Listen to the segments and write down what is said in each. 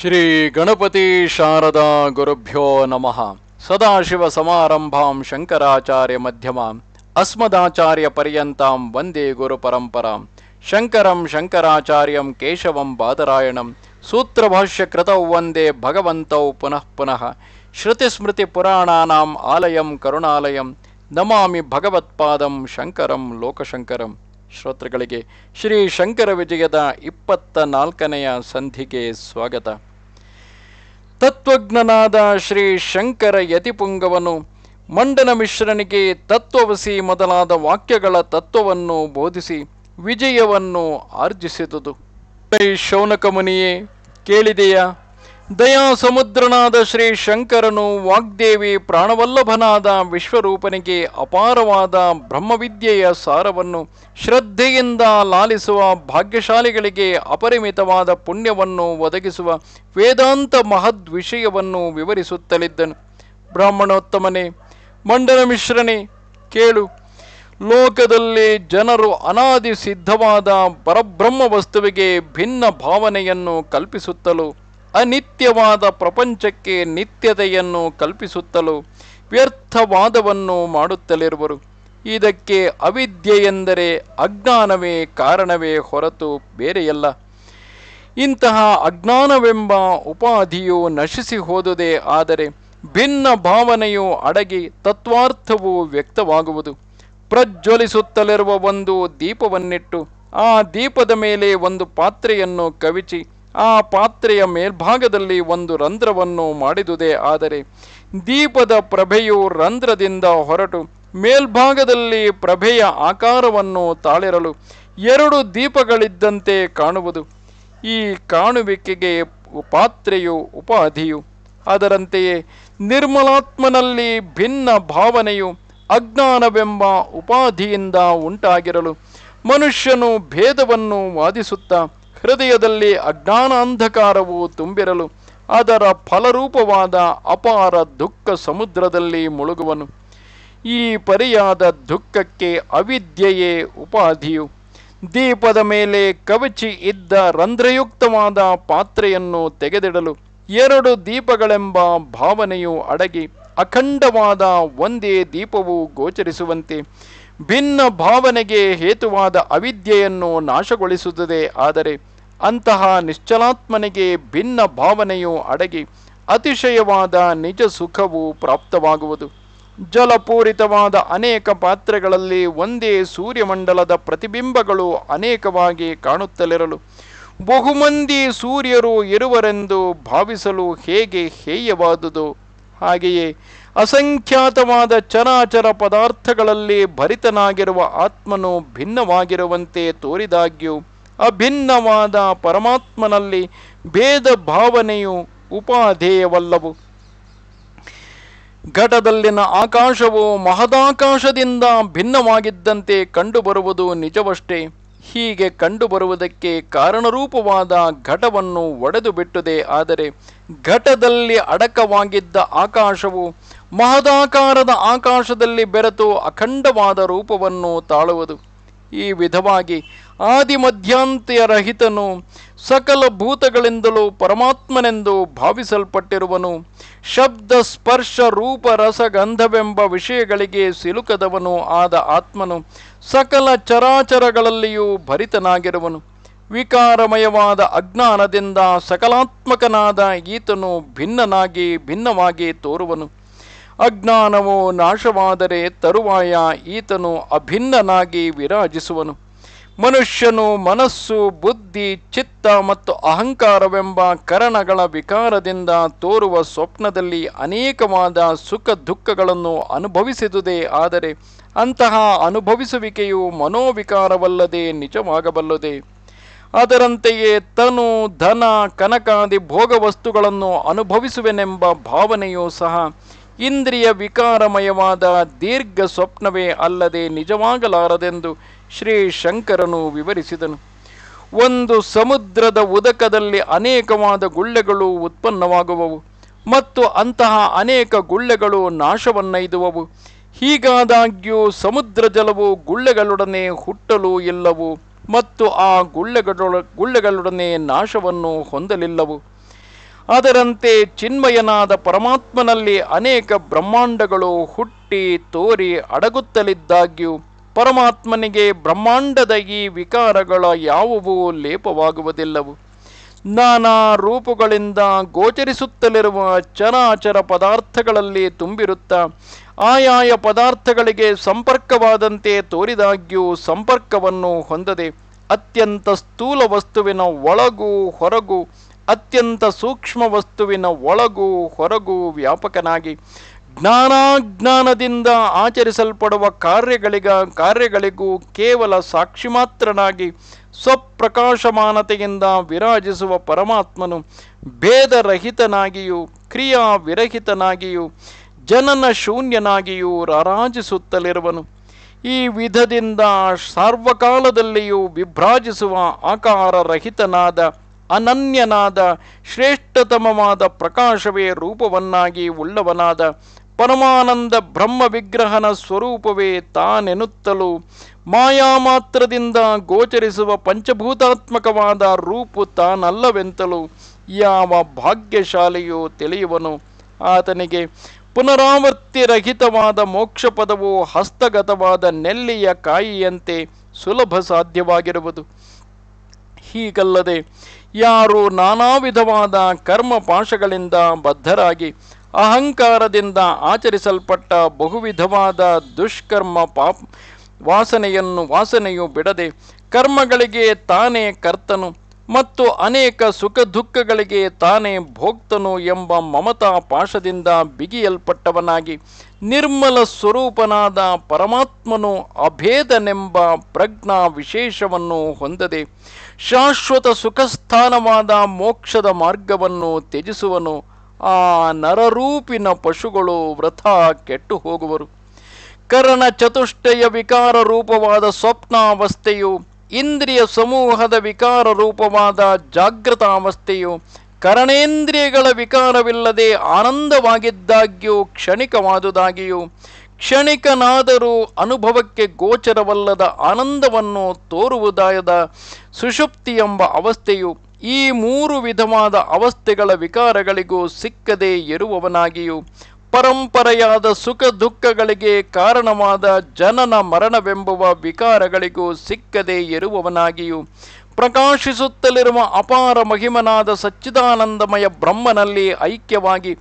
ಶ್ರೀ ಗಣಪತಿ ಶಾರದಾ ಗುರುಭ್ಯೋ ನಮಃ ಸದಾಶಿವ ಸಮಾರಂಭಾಂ ಶಂಕರಾಚಾರ್ಯ ಮಧ್ಯಮಾಂ ಅಸ್ಮದಾಚಾರ್ಯ ಪರ್ಯಂತಾಂ ವಂದೇ ಗುರು ಪರಂಪರಾಂ ಶಂಕರಂ ಶಂಕರಾಚಾರ್ಯಂ ಕೇಶವಂ ಬಾದರಾಯಣಂ ಸೂತ್ರಭಾಷ್ಯ ಕೃತೌ ವಂದೇ ಭಗವಂತೌ ಪುನಃ ಪುನಃ ಶ್ರುತಿಸ್ಮೃತಿ ಪುರಾಣಾನಾಂ ಆಲಯಂ ಕರುಣಾಲಯಂ ನಮಾಮಿ ಭಗವತ್ಪಾದಂ ಶಂಕರಂ ಲೋಕಶಂಕರಂ ಶ್ರೋತೃಗಳಿಗೆ ಶ್ರೀ ಶಂಕರ ವಿಜಯದ ಇಪ್ಪತ್ತ ನಾಲ್ಕನೆಯ ಸಂಧಿಗೆ ಸ್ವಾಗತ ತತ್ವಜ್ಞನಾದ ಶ್ರೀ ಶಂಕರ ಯತಿಪುಂಗವನು ಮಂಡನ ಮಿಶ್ರನಿಗೆ ತತ್ವವಸಿ ಮೊದಲಾದ ವಾಕ್ಯಗಳ ತತ್ವವನ್ನು ಬೋಧಿಸಿ ವಿಜಯವನ್ನು ಆರ್ಜಿಸಿದುದು ಶೌನಕಮುನಿಯೇ ಕೇಳಿದೆಯಾ ದಯಾ ಸಮುದ್ರನಾದ ಶ್ರೀ ಶಂಕರನು ವಾಗ್ದೇವಿ ಪ್ರಾಣವಲ್ಲಭನಾದ ವಿಶ್ವರೂಪನಿಗೆ ಅಪಾರವಾದ ಬ್ರಹ್ಮವಿದ್ಯೆಯ ಸಾರವನ್ನು ಶ್ರದ್ಧೆಯಿಂದ ಲಾಲಿಸುವ ಭಾಗ್ಯಶಾಲಿಗಳಿಗೆ ಅಪರಿಮಿತವಾದ ಪುಣ್ಯವನ್ನು ಒದಗಿಸುವ ವೇದಾಂತ ಮಹದ್ ವಿಷಯವನ್ನು ವಿವರಿಸುತ್ತಲಿದ್ದನು ಬ್ರಾಹ್ಮಣೋತ್ತಮನೇ ಮಂಡನ ಮಿಶ್ರನೇ ಕೇಳು ಲೋಕದಲ್ಲಿ ಜನರು ಅನಾದಿ ಸಿದ್ಧವಾದ ಪರಬ್ರಹ್ಮ ವಸ್ತುವಿಗೆ ಭಿನ್ನ ಭಾವನೆಯನ್ನು ಕಲ್ಪಿಸುತ್ತಲೂ ಅನಿತ್ಯವಾದ ಪ್ರಪಂಚಕ್ಕೆ ನಿತ್ಯತೆಯನ್ನು ಕಲ್ಪಿಸುತ್ತಲೂ ವ್ಯರ್ಥವಾದವನ್ನು ಮಾಡುತ್ತಲಿರುವರು ಇದಕ್ಕೆ ಅವಿದ್ಯೆಯೆಂದರೆ ಅಜ್ಞಾನವೇ ಕಾರಣವೇ ಹೊರತು ಬೇರೆಯಲ್ಲ ಇಂತಹ ಅಜ್ಞಾನವೆಂಬ ಉಪಾಧಿಯು ನಶಿಸಿ ಹೋದುದೇ ಆದರೆ ಭಿನ್ನ ಭಾವನೆಯು ಅಡಗಿ ತತ್ವಾರ್ಥವು ವ್ಯಕ್ತವಾಗುವುದು ಪ್ರಜ್ವಲಿಸುತ್ತಲಿರುವ ಒಂದು ದೀಪವನ್ನಿಟ್ಟು ಆ ದೀಪದ ಮೇಲೆ ಒಂದು ಪಾತ್ರೆಯನ್ನು ಕವಿಚಿ ಆ ಪಾತ್ರೆಯ ಮೇಲ್ಭಾಗದಲ್ಲಿ ಒಂದು ರಂಧ್ರವನ್ನು ಮಾಡಿದುದೇ ಆದರೆ ದೀಪದ ಪ್ರಭೆಯು ರಂಧ್ರದಿಂದ ಹೊರಟು ಮೇಲ್ಭಾಗದಲ್ಲಿ ಪ್ರಭೆಯ ಆಕಾರವನ್ನು ತಾಳಿರಲು ಎರಡು ದೀಪಗಳಿದ್ದಂತೆ ಕಾಣುವುದು ಈ ಕಾಣುವಿಕೆಗೆ ಪಾತ್ರೆಯು ಉಪಾಧಿಯು ಅದರಂತೆಯೇ ನಿರ್ಮಲಾತ್ಮನಲ್ಲಿ ಭಿನ್ನ ಭಾವನೆಯು ಅಜ್ಞಾನವೆಂಬ ಉಪಾಧಿಯಿಂದ ಉಂಟಾಗಿರಲು ಮನುಷ್ಯನು ಭೇದವನ್ನು ವಾದಿಸುತ್ತಾ ಹೃದಯದಲ್ಲಿ ಅಜ್ಞಾನ ಅಂಧಕಾರವು ತುಂಬಿರಲು ಅದರ ಫಲರೂಪವಾದ ಅಪಾರ ದುಃಖ ಸಮುದ್ರದಲ್ಲಿ ಮುಳುಗುವನು ಈ ಪರಿಯಾದ ದುಃಖಕ್ಕೆ ಅವಿದ್ಯೆಯೇ ಉಪಾಧಿಯು ದೀಪದ ಮೇಲೆ ಕವಚಿ ಇದ್ದ ರಂಧ್ರಯುಕ್ತವಾದ ಪಾತ್ರೆಯನ್ನು ತೆಗೆದಿಡಲು ಎರಡು ದೀಪಗಳೆಂಬ ಭಾವನೆಯು ಅಡಗಿ ಅಖಂಡವಾದ ಒಂದೇ ದೀಪವು ಗೋಚರಿಸುವಂತೆ ಭಿನ್ನ ಭಾವನೆಗೆ ಹೇತುವಾದ ಅವಿದ್ಯೆಯನ್ನು ನಾಶಗೊಳಿಸುತ್ತದೆ ಆದರೆ ಅಂತಹ ನಿಶ್ಚಲಾತ್ಮನಿಗೆ ಭಿನ್ನ ಭಾವನೆಯು ಅಡಗಿ ಅತಿಶಯವಾದ ನಿಜ ಸುಖವು ಪ್ರಾಪ್ತವಾಗುವುದು ಜಲಪೂರಿತವಾದ ಅನೇಕ ಪಾತ್ರೆಗಳಲ್ಲಿ ಒಂದೇ ಸೂರ್ಯಮಂಡಲದ ಪ್ರತಿಬಿಂಬಗಳು ಅನೇಕವಾಗಿ ಕಾಣುತ್ತಲಿರಲು ಬಹುಮಂದಿ ಸೂರ್ಯರು ಇರುವರೆಂದು ಭಾವಿಸಲು ಹೇಗೆ ಹೇಯವಾದುದು ಹಾಗೆಯೇ ಅಸಂಖ್ಯಾತವಾದ ಚರಾಚರ ಪದಾರ್ಥಗಳಲ್ಲಿ ಭರಿತನಾಗಿರುವ ಆತ್ಮನು ಭಿನ್ನವಾಗಿರುವಂತೆ ತೋರಿದಾಗ್ಯೂ ಅಭಿನ್ನವಾದ ಪರಮಾತ್ಮನಲ್ಲಿ ಭೇದ ಭಾವನೆಯು ಉಪಾಧೇಯವಲ್ಲವು ಘಟದಲ್ಲಿನ ಆಕಾಶವು ಮಹದಾಕಾಶದಿಂದ ಭಿನ್ನವಾಗಿದ್ದಂತೆ ಕಂಡುಬರುವುದು ನಿಜವಷ್ಟೇ ಹೀಗೆ ಕಂಡುಬರುವುದಕ್ಕೆ ಕಾರಣರೂಪವಾದ ಘಟವನ್ನು ಒಡೆದು ಬಿಟ್ಟಿದೆ ಆದರೆ ಘಟದಲ್ಲಿ ಅಡಕವಾಗಿದ್ದ ಆಕಾಶವು ಮಹದಾಕಾರದ ಆಕಾಶದಲ್ಲಿ ಬೆರೆತು ಅಖಂಡವಾದ ರೂಪವನ್ನು ತಾಳುವುದು ಈ ವಿಧವಾಗಿ ಆದಿ ರಹಿತನು ಸಕಲ ಭೂತಗಳಿಂದಲೂ ಪರಮಾತ್ಮನೆಂದು ಭಾವಿಸಲ್ಪಟ್ಟಿರುವನು ಶಬ್ದ ಸ್ಪರ್ಶ ರೂಪ ರಸಗಂಧವೆಂಬ ವಿಷಯಗಳಿಗೆ ಸಿಲುಕದವನು ಆದ ಆತ್ಮನು ಸಕಲ ಚರಾಚರಗಳಲ್ಲಿಯೂ ಭರಿತನಾಗಿರುವನು ವಿಕಾರಮಯವಾದ ಅಜ್ಞಾನದಿಂದ ಸಕಲಾತ್ಮಕನಾದ ಈತನು ಭಿನ್ನನಾಗಿ ಭಿನ್ನವಾಗಿ ತೋರುವನು ಅಜ್ಞಾನವು ನಾಶವಾದರೆ ತರುವಾಯ ಈತನು ಅಭಿನ್ನನಾಗಿ ವಿರಾಜಿಸುವನು ಮನುಷ್ಯನು ಮನಸ್ಸು ಬುದ್ಧಿ ಚಿತ್ತ ಮತ್ತು ಅಹಂಕಾರವೆಂಬ ಕರಣಗಳ ವಿಕಾರದಿಂದ ತೋರುವ ಸ್ವಪ್ನದಲ್ಲಿ ಅನೇಕವಾದ ಸುಖ ದುಃಖಗಳನ್ನು ಅನುಭವಿಸಿದುದೇ ಆದರೆ ಅಂತಹ ಅನುಭವಿಸುವಿಕೆಯು ಮನೋವಿಕಾರವಲ್ಲದೆ ನಿಜವಾಗಬಲ್ಲದೆ ಅದರಂತೆಯೇ ತನು ಧನ ಕನಕಾದಿ ಭೋಗವಸ್ತುಗಳನ್ನು ಅನುಭವಿಸುವೆನೆಂಬ ಭಾವನೆಯೂ ಸಹ ಇಂದ್ರಿಯ ವಿಕಾರಮಯವಾದ ದೀರ್ಘ ಸ್ವಪ್ನವೇ ಅಲ್ಲದೆ ನಿಜವಾಗಲಾರದೆಂದು ಶ್ರೀ ಶಂಕರನು ವಿವರಿಸಿದನು ಒಂದು ಸಮುದ್ರದ ಉದಕದಲ್ಲಿ ಅನೇಕವಾದ ಗುಳ್ಳೆಗಳು ಉತ್ಪನ್ನವಾಗುವವು ಮತ್ತು ಅಂತಹ ಅನೇಕ ಗುಳ್ಳೆಗಳು ನಾಶವನ್ನೈದುವವು ಹೀಗಾದಾಗ್ಯೂ ಸಮುದ್ರ ಜಲವು ಗುಳ್ಳೆಗಳೊಡನೆ ಹುಟ್ಟಲು ಇಲ್ಲವು ಮತ್ತು ಆ ಗುಳ್ಳೆಗಳೊಳ ಗುಳ್ಳೆಗಳೊಡನೆ ನಾಶವನ್ನು ಹೊಂದಲಿಲ್ಲವು ಅದರಂತೆ ಚಿನ್ಮಯನಾದ ಪರಮಾತ್ಮನಲ್ಲಿ ಅನೇಕ ಬ್ರಹ್ಮಾಂಡಗಳು ಹುಟ್ಟಿ ತೋರಿ ಅಡಗುತ್ತಲಿದ್ದಾಗ್ಯೂ ಪರಮಾತ್ಮನಿಗೆ ಬ್ರಹ್ಮಾಂಡದ ಈ ವಿಕಾರಗಳ ಯಾವುವೂ ಲೇಪವಾಗುವುದಿಲ್ಲವು ನಾನಾ ರೂಪುಗಳಿಂದ ಗೋಚರಿಸುತ್ತಲಿರುವ ಚರಾಚರ ಪದಾರ್ಥಗಳಲ್ಲಿ ತುಂಬಿರುತ್ತಾ ಆಯಾಯ ಪದಾರ್ಥಗಳಿಗೆ ಸಂಪರ್ಕವಾದಂತೆ ತೋರಿದಾಗ್ಯೂ ಸಂಪರ್ಕವನ್ನು ಹೊಂದದೆ ಅತ್ಯಂತ ಸ್ಥೂಲ ವಸ್ತುವಿನ ಒಳಗೂ ಹೊರಗೂ ಅತ್ಯಂತ ಸೂಕ್ಷ್ಮ ವಸ್ತುವಿನ ಒಳಗೂ ಹೊರಗೂ ವ್ಯಾಪಕನಾಗಿ ಜ್ಞಾನಾಜ್ಞಾನದಿಂದ ಆಚರಿಸಲ್ಪಡುವ ಕಾರ್ಯಗಳಿಗ ಕಾರ್ಯಗಳಿಗೂ ಕೇವಲ ಸಾಕ್ಷಿ ಮಾತ್ರನಾಗಿ ಸ್ವಪ್ರಕಾಶಮಾನತೆಯಿಂದ ವಿರಾಜಿಸುವ ಪರಮಾತ್ಮನು ಭೇದರಹಿತನಾಗಿಯೂ ಕ್ರಿಯಾ ವಿರಹಿತನಾಗಿಯೂ ಜನನ ಶೂನ್ಯನಾಗಿಯೂ ರಾರಾಜಿಸುತ್ತಲಿರುವನು ಈ ವಿಧದಿಂದ ಸಾರ್ವಕಾಲದಲ್ಲಿಯೂ ವಿಭ್ರಾಜಿಸುವ ಆಕಾರರಹಿತನಾದ ಅನನ್ಯನಾದ ಶ್ರೇಷ್ಠತಮವಾದ ಪ್ರಕಾಶವೇ ರೂಪವನ್ನಾಗಿ ಉಳ್ಳವನಾದ ಪರಮಾನಂದ ಬ್ರಹ್ಮ ವಿಗ್ರಹನ ಸ್ವರೂಪವೇ ಮಾಯಾ ಮಾಯಾಮಾತ್ರದಿಂದ ಗೋಚರಿಸುವ ಪಂಚಭೂತಾತ್ಮಕವಾದ ರೂಪು ತಾನಲ್ಲವೆಂತಲೂ ಯಾವ ಭಾಗ್ಯಶಾಲೆಯೋ ತಿಳಿಯುವನು ಆತನಿಗೆ ಪುನರಾವರ್ತಿರಹಿತವಾದ ಮೋಕ್ಷ ಹಸ್ತಗತವಾದ ನೆಲ್ಲಿಯ ಕಾಯಿಯಂತೆ ಸುಲಭ ಸಾಧ್ಯವಾಗಿರುವುದು ಹೀಗಲ್ಲದೆ ಯಾರು ನಾನಾ ವಿಧವಾದ ಕರ್ಮ ಪಾಶಗಳಿಂದ ಬದ್ಧರಾಗಿ ಅಹಂಕಾರದಿಂದ ಆಚರಿಸಲ್ಪಟ್ಟ ಬಹುವಿಧವಾದ ದುಷ್ಕರ್ಮ ಪಾಪ್ ವಾಸನೆಯನ್ನು ವಾಸನೆಯು ಬಿಡದೆ ಕರ್ಮಗಳಿಗೆ ತಾನೇ ಕರ್ತನು ಮತ್ತು ಅನೇಕ ಸುಖ ದುಃಖಗಳಿಗೆ ತಾನೇ ಭೋಕ್ತನು ಎಂಬ ಮಮತಾ ಪಾಶದಿಂದ ಬಿಗಿಯಲ್ಪಟ್ಟವನಾಗಿ ನಿರ್ಮಲ ಸ್ವರೂಪನಾದ ಪರಮಾತ್ಮನು ಅಭೇದನೆಂಬ ಪ್ರಜ್ಞಾ ವಿಶೇಷವನ್ನು ಹೊಂದದೆ ಶಾಶ್ವತ ಸುಖಸ್ಥಾನವಾದ ಮೋಕ್ಷದ ಮಾರ್ಗವನ್ನು ತ್ಯಜಿಸುವನು ಆ ನರರೂಪಿನ ಪಶುಗಳು ವ್ರಥ ಕೆಟ್ಟು ಹೋಗುವರು ಕರಣ ಚತುಷ್ಟಯ ವಿಕಾರ ರೂಪವಾದ ಸ್ವಪ್ನಾವಸ್ಥೆಯು ಇಂದ್ರಿಯ ಸಮೂಹದ ವಿಕಾರ ರೂಪವಾದ ಜಾಗೃತ ಅವಸ್ಥೆಯು ಕರಣೇಂದ್ರಿಯಗಳ ವಿಕಾರವಿಲ್ಲದೆ ಆನಂದವಾಗಿದ್ದಾಗ್ಯೂ ಕ್ಷಣಿಕವಾದುದಾಗಿಯೂ ಕ್ಷಣಿಕನಾದರೂ ಅನುಭವಕ್ಕೆ ಗೋಚರವಲ್ಲದ ಆನಂದವನ್ನು ತೋರುವುದಾದ ಸುಷುಪ್ತಿ ಎಂಬ ಅವಸ್ಥೆಯು ಈ ಮೂರು ವಿಧವಾದ ಅವಸ್ಥೆಗಳ ವಿಕಾರಗಳಿಗೂ ಸಿಕ್ಕದೇ ಇರುವವನಾಗಿಯೂ ಪರಂಪರೆಯಾದ ಸುಖ ದುಃಖಗಳಿಗೆ ಕಾರಣವಾದ ಜನನ ಮರಣವೆಂಬುವ ವಿಕಾರಗಳಿಗೂ ಸಿಕ್ಕದೇ ಇರುವವನಾಗಿಯೂ ಪ್ರಕಾಶಿಸುತ್ತಲಿರುವ ಅಪಾರ ಮಹಿಮನಾದ ಸಚ್ಚಿದಾನಂದಮಯ ಬ್ರಹ್ಮನಲ್ಲಿ ಐಕ್ಯವಾಗಿ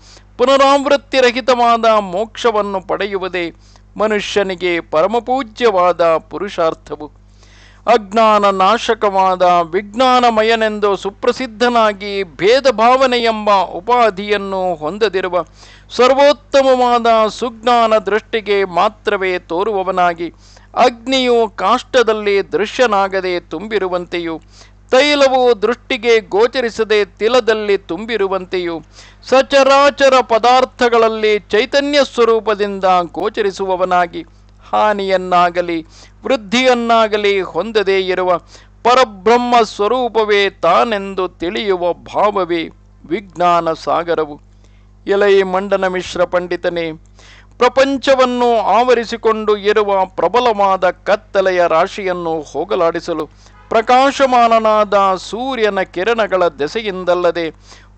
ಪುನರಾವೃತ್ತಿರಹಿತವಾದ ಮೋಕ್ಷವನ್ನು ಪಡೆಯುವುದೇ ಮನುಷ್ಯನಿಗೆ ಪರಮಪೂಜ್ಯವಾದ ಪುರುಷಾರ್ಥವು ಅಜ್ಞಾನ ನಾಶಕವಾದ ವಿಜ್ಞಾನಮಯನೆಂದು ಸುಪ್ರಸಿದ್ಧನಾಗಿ ಭೇದ ಭಾವನೆ ಎಂಬ ಉಪಾಧಿಯನ್ನು ಹೊಂದದಿರುವ ಸರ್ವೋತ್ತಮವಾದ ಸುಜ್ಞಾನ ದೃಷ್ಟಿಗೆ ಮಾತ್ರವೇ ತೋರುವವನಾಗಿ ಅಗ್ನಿಯು ಕಾಷ್ಟದಲ್ಲಿ ದೃಶ್ಯನಾಗದೆ ತುಂಬಿರುವಂತೆಯೂ ತೈಲವು ದೃಷ್ಟಿಗೆ ಗೋಚರಿಸದೆ ತಿಲದಲ್ಲಿ ತುಂಬಿರುವಂತೆಯೂ ಸಚರಾಚರ ಪದಾರ್ಥಗಳಲ್ಲಿ ಚೈತನ್ಯ ಸ್ವರೂಪದಿಂದ ಗೋಚರಿಸುವವನಾಗಿ ಹಾನಿಯನ್ನಾಗಲಿ ವೃದ್ಧಿಯನ್ನಾಗಲಿ ಹೊಂದದೇ ಇರುವ ಪರಬ್ರಹ್ಮ ಸ್ವರೂಪವೇ ತಾನೆಂದು ತಿಳಿಯುವ ಭಾವವೇ ವಿಜ್ಞಾನ ಸಾಗರವು ಎಲೈ ಮಂಡನ ಮಿಶ್ರ ಪಂಡಿತನೇ ಪ್ರಪಂಚವನ್ನು ಆವರಿಸಿಕೊಂಡು ಇರುವ ಪ್ರಬಲವಾದ ಕತ್ತಲೆಯ ರಾಶಿಯನ್ನು ಹೋಗಲಾಡಿಸಲು ಪ್ರಕಾಶಮಾನನಾದ ಸೂರ್ಯನ ಕಿರಣಗಳ ದೆಸೆಯಿಂದಲ್ಲದೆ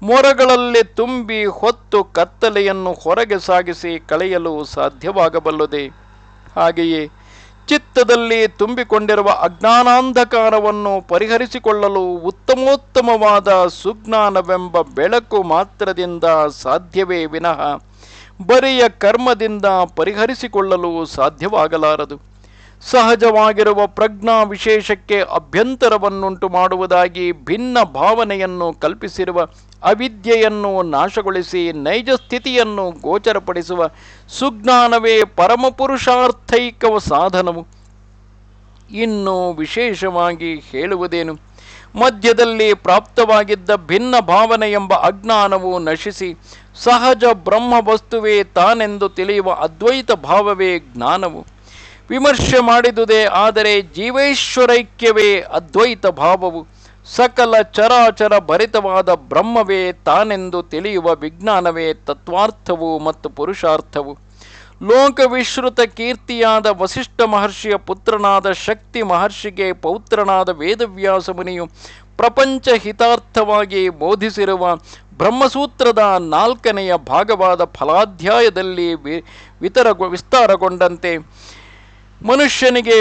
ಮೊರಗಳಲ್ಲಿ ತುಂಬಿ ಹೊತ್ತು ಕತ್ತಲೆಯನ್ನು ಹೊರಗೆ ಸಾಗಿಸಿ ಕಳೆಯಲು ಸಾಧ್ಯವಾಗಬಲ್ಲದೆ ಹಾಗೆಯೇ ಚಿತ್ತದಲ್ಲಿ ತುಂಬಿಕೊಂಡಿರುವ ಅಜ್ಞಾನಾಂಧಕಾರವನ್ನು ಪರಿಹರಿಸಿಕೊಳ್ಳಲು ಉತ್ತಮೋತ್ತಮವಾದ ಸುಜ್ಞಾನವೆಂಬ ಬೆಳಕು ಮಾತ್ರದಿಂದ ಸಾಧ್ಯವೇ ವಿನಃ ಬರಿಯ ಕರ್ಮದಿಂದ ಪರಿಹರಿಸಿಕೊಳ್ಳಲು ಸಾಧ್ಯವಾಗಲಾರದು ಸಹಜವಾಗಿರುವ ಪ್ರಜ್ಞಾ ವಿಶೇಷಕ್ಕೆ ಅಭ್ಯಂತರವನ್ನುಂಟು ಮಾಡುವುದಾಗಿ ಭಿನ್ನ ಭಾವನೆಯನ್ನು ಕಲ್ಪಿಸಿರುವ ಅವಿದ್ಯೆಯನ್ನು ನಾಶಗೊಳಿಸಿ ನೈಜ ಸ್ಥಿತಿಯನ್ನು ಗೋಚರಪಡಿಸುವ ಸುಜ್ಞಾನವೇ ಪರಮಪುರುಷಾರ್ಥೈಕವ ಸಾಧನವು ಇನ್ನು ವಿಶೇಷವಾಗಿ ಹೇಳುವುದೇನು ಮಧ್ಯದಲ್ಲಿ ಪ್ರಾಪ್ತವಾಗಿದ್ದ ಭಿನ್ನ ಭಾವನೆ ಎಂಬ ಅಜ್ಞಾನವು ನಶಿಸಿ ಸಹಜ ಬ್ರಹ್ಮ ವಸ್ತುವೇ ತಾನೆಂದು ತಿಳಿಯುವ ಅದ್ವೈತ ಭಾವವೇ ಜ್ಞಾನವು ವಿಮರ್ಶೆ ಮಾಡಿದುದೇ ಆದರೆ ಜೀವೈಶ್ವರೈಕ್ಯವೇ ಅದ್ವೈತ ಭಾವವು ಸಕಲ ಚರಾಚರ ಭರಿತವಾದ ಬ್ರಹ್ಮವೇ ತಾನೆಂದು ತಿಳಿಯುವ ವಿಜ್ಞಾನವೇ ತತ್ವಾರ್ಥವು ಮತ್ತು ಪುರುಷಾರ್ಥವು ಲೋಕವಿಶ್ರುತ ಕೀರ್ತಿಯಾದ ವಸಿಷ್ಠ ಮಹರ್ಷಿಯ ಪುತ್ರನಾದ ಶಕ್ತಿ ಮಹರ್ಷಿಗೆ ಪೌತ್ರನಾದ ವೇದವ್ಯಾಸ ಮುನಿಯು ಪ್ರಪಂಚ ಹಿತಾರ್ಥವಾಗಿ ಬೋಧಿಸಿರುವ ಬ್ರಹ್ಮಸೂತ್ರದ ನಾಲ್ಕನೆಯ ಭಾಗವಾದ ಫಲಾಧ್ಯಾಯದಲ್ಲಿ ವಿತರಗೊ ವಿಸ್ತಾರಗೊಂಡಂತೆ ಮನುಷ್ಯನಿಗೆ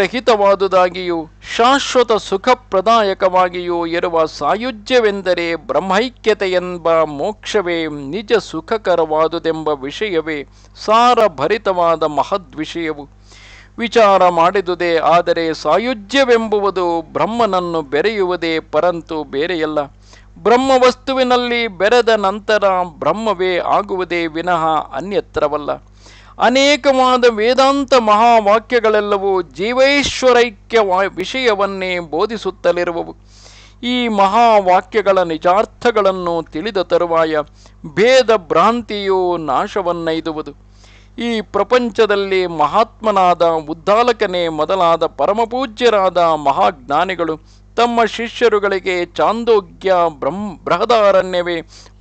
ರಹಿತವಾದುದಾಗಿಯೂ ಶಾಶ್ವತ ಸುಖಪ್ರದಾಯಕವಾಗಿಯೂ ಇರುವ ಸಾಯುಜ್ಯವೆಂದರೆ ಬ್ರಹ್ಮೈಕ್ಯತೆಯೆಂಬ ಮೋಕ್ಷವೇ ನಿಜ ಸುಖಕರವಾದುದೆಂಬ ವಿಷಯವೇ ಸಾರಭರಿತವಾದ ಮಹದ್ವಿಷಯವು ವಿಚಾರ ಮಾಡಿದುದೇ ಆದರೆ ಸಾಯುಜ್ಯವೆಂಬುವುದು ಬ್ರಹ್ಮನನ್ನು ಬೆರೆಯುವುದೇ ಪರಂತು ಬೇರೆಯಲ್ಲ ಬ್ರಹ್ಮ ವಸ್ತುವಿನಲ್ಲಿ ಬೆರೆದ ನಂತರ ಬ್ರಹ್ಮವೇ ಆಗುವುದೇ ವಿನಃ ಅನ್ಯತ್ರವಲ್ಲ ಅನೇಕವಾದ ವೇದಾಂತ ಮಹಾವಾಕ್ಯಗಳೆಲ್ಲವೂ ಜೀವೈಶ್ವರೈಕ್ಯ ವಿಷಯವನ್ನೇ ಬೋಧಿಸುತ್ತಲಿರುವವು ಈ ಮಹಾವಾಕ್ಯಗಳ ನಿಜಾರ್ಥಗಳನ್ನು ತಿಳಿದ ತರುವಾಯ ಭೇದ ಭ್ರಾಂತಿಯು ನಾಶವನ್ನೈದುವುದು ಈ ಪ್ರಪಂಚದಲ್ಲಿ ಮಹಾತ್ಮನಾದ ಉದ್ದಾಲಕನೇ ಮೊದಲಾದ ಪರಮಪೂಜ್ಯರಾದ ಮಹಾಜ್ಞಾನಿಗಳು ತಮ್ಮ ಶಿಷ್ಯರುಗಳಿಗೆ ಚಾಂದೋಗ್ಯ ಬ್ರಹ್ಮ ಬೃಹದಾರಣ್ಯವೇ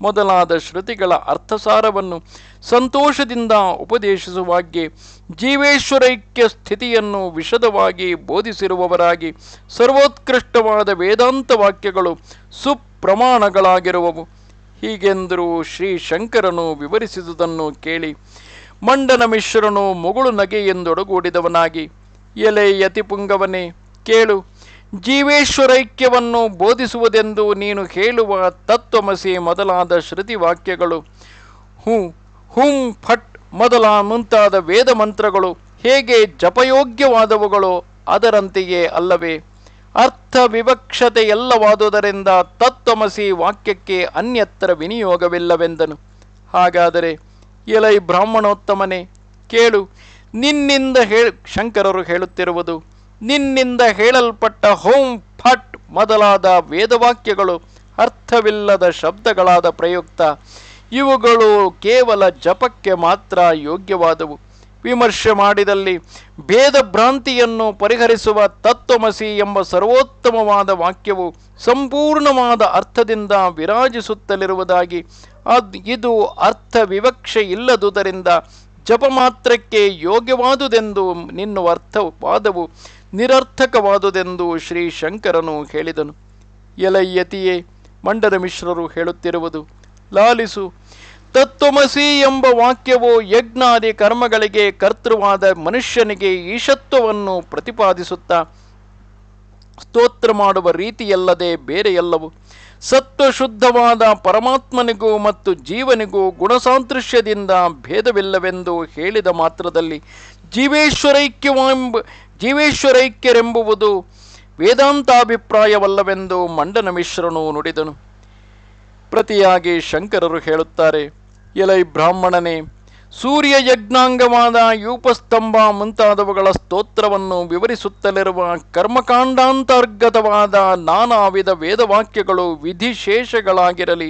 ಮೊದಲಾದ ಶ್ರುತಿಗಳ ಅರ್ಥಸಾರವನ್ನು ಸಂತೋಷದಿಂದ ಉಪದೇಶಿಸುವಾಗ್ಗೆ ಜೀವೇಶ್ವರೈಕ್ಯ ಸ್ಥಿತಿಯನ್ನು ವಿಶದವಾಗಿ ಬೋಧಿಸಿರುವವರಾಗಿ ಸರ್ವೋತ್ಕೃಷ್ಟವಾದ ವೇದಾಂತ ವಾಕ್ಯಗಳು ಸುಪ್ರಮಾಣಗಳಾಗಿರುವವು ಹೀಗೆಂದರು ಶ್ರೀ ಶಂಕರನು ವಿವರಿಸಿದುದನ್ನು ಕೇಳಿ ಮಂಡನ ಮಿಶ್ರನು ಮುಗುಳು ನಗೆ ಎಂದೊಡಗೂಡಿದವನಾಗಿ ಎಲೆ ಯತಿಪುಂಗವನೇ ಕೇಳು ಜೀವೇಶ್ವರೈಕ್ಯವನ್ನು ಬೋಧಿಸುವುದೆಂದು ನೀನು ಹೇಳುವ ತತ್ವಮಸಿ ಮೊದಲಾದ ಶ್ರುತಿ ವಾಕ್ಯಗಳು ಹ್ಞೂ ಹುಂ ಫಟ್ ಮೊದಲ ಮುಂತಾದ ವೇದ ಮಂತ್ರಗಳು ಹೇಗೆ ಜಪಯೋಗ್ಯವಾದವುಗಳು ಅದರಂತೆಯೇ ಅಲ್ಲವೇ ಅರ್ಥ ವಿವಕ್ಷತೆಯಲ್ಲವಾದುದರಿಂದ ತತ್ವಮಸಿ ವಾಕ್ಯಕ್ಕೆ ಅನ್ಯತ್ರ ವಿನಿಯೋಗವಿಲ್ಲವೆಂದನು ಹಾಗಾದರೆ ಎಲೈ ಬ್ರಾಹ್ಮಣೋತ್ತಮನೇ ಕೇಳು ನಿನ್ನಿಂದ ಹೇಳ ಶಂಕರರು ಹೇಳುತ್ತಿರುವುದು ನಿನ್ನಿಂದ ಹೇಳಲ್ಪಟ್ಟ ಹೋಂ ಫಟ್ ಮೊದಲಾದ ವೇದವಾಕ್ಯಗಳು ಅರ್ಥವಿಲ್ಲದ ಶಬ್ದಗಳಾದ ಪ್ರಯುಕ್ತ ಇವುಗಳು ಕೇವಲ ಜಪಕ್ಕೆ ಮಾತ್ರ ಯೋಗ್ಯವಾದವು ವಿಮರ್ಶೆ ಮಾಡಿದಲ್ಲಿ ಭೇದ ಭ್ರಾಂತಿಯನ್ನು ಪರಿಹರಿಸುವ ತತ್ವಮಸಿ ಎಂಬ ಸರ್ವೋತ್ತಮವಾದ ವಾಕ್ಯವು ಸಂಪೂರ್ಣವಾದ ಅರ್ಥದಿಂದ ವಿರಾಜಿಸುತ್ತಲಿರುವುದಾಗಿ ಅದ್ ಇದು ಅರ್ಥ ವಿವಕ್ಷೆ ಇಲ್ಲದುದರಿಂದ ಜಪ ಮಾತ್ರಕ್ಕೆ ಯೋಗ್ಯವಾದುದೆಂದು ನಿನ್ನ ಅರ್ಥವಾದವು ನಿರರ್ಥಕವಾದುದೆಂದು ಶ್ರೀ ಶಂಕರನು ಹೇಳಿದನು ಎಲಯ್ಯತಿಯೇ ಮಂಡದ ಮಿಶ್ರರು ಹೇಳುತ್ತಿರುವುದು ಲಾಲಿಸು ತತ್ವಮಸಿ ಎಂಬ ವಾಕ್ಯವು ಯಜ್ಞಾದಿ ಕರ್ಮಗಳಿಗೆ ಕರ್ತೃವಾದ ಮನುಷ್ಯನಿಗೆ ಈಶತ್ವವನ್ನು ಪ್ರತಿಪಾದಿಸುತ್ತ ಸ್ತೋತ್ರ ಮಾಡುವ ರೀತಿಯಲ್ಲದೆ ಬೇರೆಯಲ್ಲವು ಶುದ್ಧವಾದ ಪರಮಾತ್ಮನಿಗೂ ಮತ್ತು ಜೀವನಿಗೂ ಗುಣಸಾಂತೃಶ್ಯದಿಂದ ಭೇದವಿಲ್ಲವೆಂದು ಹೇಳಿದ ಮಾತ್ರದಲ್ಲಿ ಜೀವೇಶ್ವರೈಕ್ಯವೆಂಬ ಜೀವೇಶ್ವರೈಕ್ಯರೆಂಬುವುದು ವೇದಾಂತಾಭಿಪ್ರಾಯವಲ್ಲವೆಂದು ಮಂಡನ ಮಿಶ್ರನು ನುಡಿದನು ಪ್ರತಿಯಾಗಿ ಶಂಕರರು ಹೇಳುತ್ತಾರೆ ಎಲೈ ಬ್ರಾಹ್ಮಣನೇ ಸೂರ್ಯ ಯಜ್ಞಾಂಗವಾದ ಯೂಪಸ್ತಂಭ ಮುಂತಾದವುಗಳ ಸ್ತೋತ್ರವನ್ನು ವಿವರಿಸುತ್ತಲಿರುವ ಕರ್ಮಕಾಂಡಾಂತರ್ಗತವಾದ ನಾನಾ ವಿಧ ವೇದವಾಕ್ಯಗಳು ವಿಧಿಶೇಷಗಳಾಗಿರಲಿ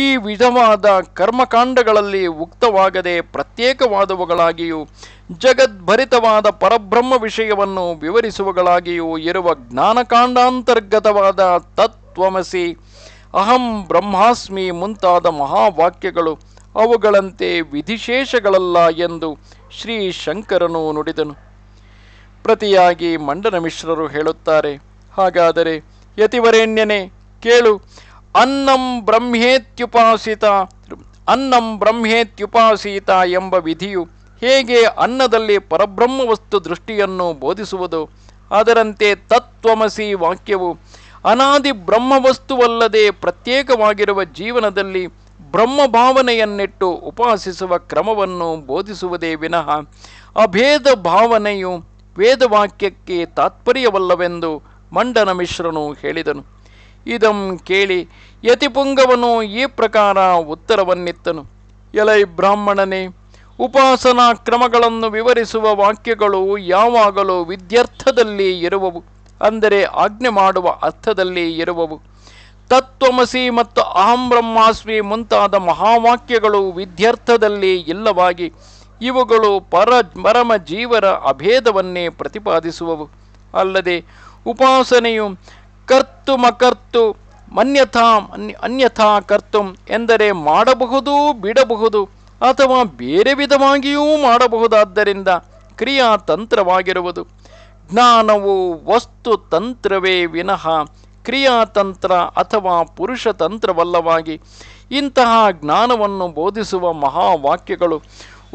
ಈ ವಿಧವಾದ ಕರ್ಮಕಾಂಡಗಳಲ್ಲಿ ಉಕ್ತವಾಗದೆ ಪ್ರತ್ಯೇಕವಾದವುಗಳಾಗಿಯೂ ಜಗದ್ಭರಿತವಾದ ಪರಬ್ರಹ್ಮ ವಿಷಯವನ್ನು ವಿವರಿಸುವಗಳಾಗಿಯೂ ಇರುವ ಜ್ಞಾನಕಾಂಡಾಂತರ್ಗತವಾದ ತತ್ವಮಸಿ ಅಹಂ ಬ್ರಹ್ಮಾಸ್ಮಿ ಮುಂತಾದ ಮಹಾವಾಕ್ಯಗಳು ಅವುಗಳಂತೆ ವಿಧಿಶೇಷಗಳಲ್ಲ ಎಂದು ಶ್ರೀ ಶಂಕರನು ನುಡಿದನು ಪ್ರತಿಯಾಗಿ ಮಂಡನ ಮಿಶ್ರರು ಹೇಳುತ್ತಾರೆ ಹಾಗಾದರೆ ಯತಿವರೆಣ್ಯನೆ ಕೇಳು ಅನ್ನಂ ಬ್ರಹ್ಮೇತ್ಯುಪಾಸಿತ ಅನ್ನಂ ಬ್ರಹ್ಮೇತ್ಯುಪಾಸಿತ ಎಂಬ ವಿಧಿಯು ಹೇಗೆ ಅನ್ನದಲ್ಲಿ ಪರಬ್ರಹ್ಮ ವಸ್ತು ದೃಷ್ಟಿಯನ್ನು ಬೋಧಿಸುವುದು ಅದರಂತೆ ತತ್ವಮಸಿ ವಾಕ್ಯವು ಅನಾದಿ ಬ್ರಹ್ಮವಸ್ತುವಲ್ಲದೆ ಪ್ರತ್ಯೇಕವಾಗಿರುವ ಜೀವನದಲ್ಲಿ ಬ್ರಹ್ಮ ಭಾವನೆಯನ್ನಿಟ್ಟು ಉಪಾಸಿಸುವ ಕ್ರಮವನ್ನು ಬೋಧಿಸುವುದೇ ವಿನಃ ಅಭೇದ ಭಾವನೆಯು ವೇದವಾಕ್ಯಕ್ಕೆ ತಾತ್ಪರ್ಯವಲ್ಲವೆಂದು ಮಂಡನ ಮಿಶ್ರನು ಹೇಳಿದನು ಇದಂ ಕೇಳಿ ಯತಿಪುಂಗವನು ಈ ಪ್ರಕಾರ ಉತ್ತರವನ್ನಿತ್ತನು ಎಲೈ ಬ್ರಾಹ್ಮಣನೇ ಉಪಾಸನಾ ಕ್ರಮಗಳನ್ನು ವಿವರಿಸುವ ವಾಕ್ಯಗಳು ಯಾವಾಗಲೂ ವಿದ್ಯರ್ಥದಲ್ಲಿ ಇರುವವು ಅಂದರೆ ಆಜ್ಞೆ ಮಾಡುವ ಅರ್ಥದಲ್ಲಿ ಇರುವವು ತತ್ವಮಸಿ ಮತ್ತು ಅಹಂ ಬ್ರಹ್ಮಾಸ್ಮಿ ಮುಂತಾದ ಮಹಾವಾಕ್ಯಗಳು ವಿದ್ಯರ್ಥದಲ್ಲಿ ಇಲ್ಲವಾಗಿ ಇವುಗಳು ಪರ ಪರಮ ಜೀವರ ಅಭೇದವನ್ನೇ ಪ್ರತಿಪಾದಿಸುವವು ಅಲ್ಲದೆ ಉಪಾಸನೆಯು ಮಕರ್ತು ಮನ್ಯಥಾ ಅನ್ಯಥಾ ಕರ್ತು ಎಂದರೆ ಮಾಡಬಹುದು ಬಿಡಬಹುದು ಅಥವಾ ಬೇರೆ ವಿಧವಾಗಿಯೂ ಮಾಡಬಹುದಾದ್ದರಿಂದ ಕ್ರಿಯಾತಂತ್ರವಾಗಿರುವುದು ಜ್ಞಾನವು ವಸ್ತು ತಂತ್ರವೇ ವಿನಃ ಕ್ರಿಯಾತಂತ್ರ ಅಥವಾ ಪುರುಷತಂತ್ರವಲ್ಲವಾಗಿ ಇಂತಹ ಜ್ಞಾನವನ್ನು ಬೋಧಿಸುವ ಮಹಾವಾಕ್ಯಗಳು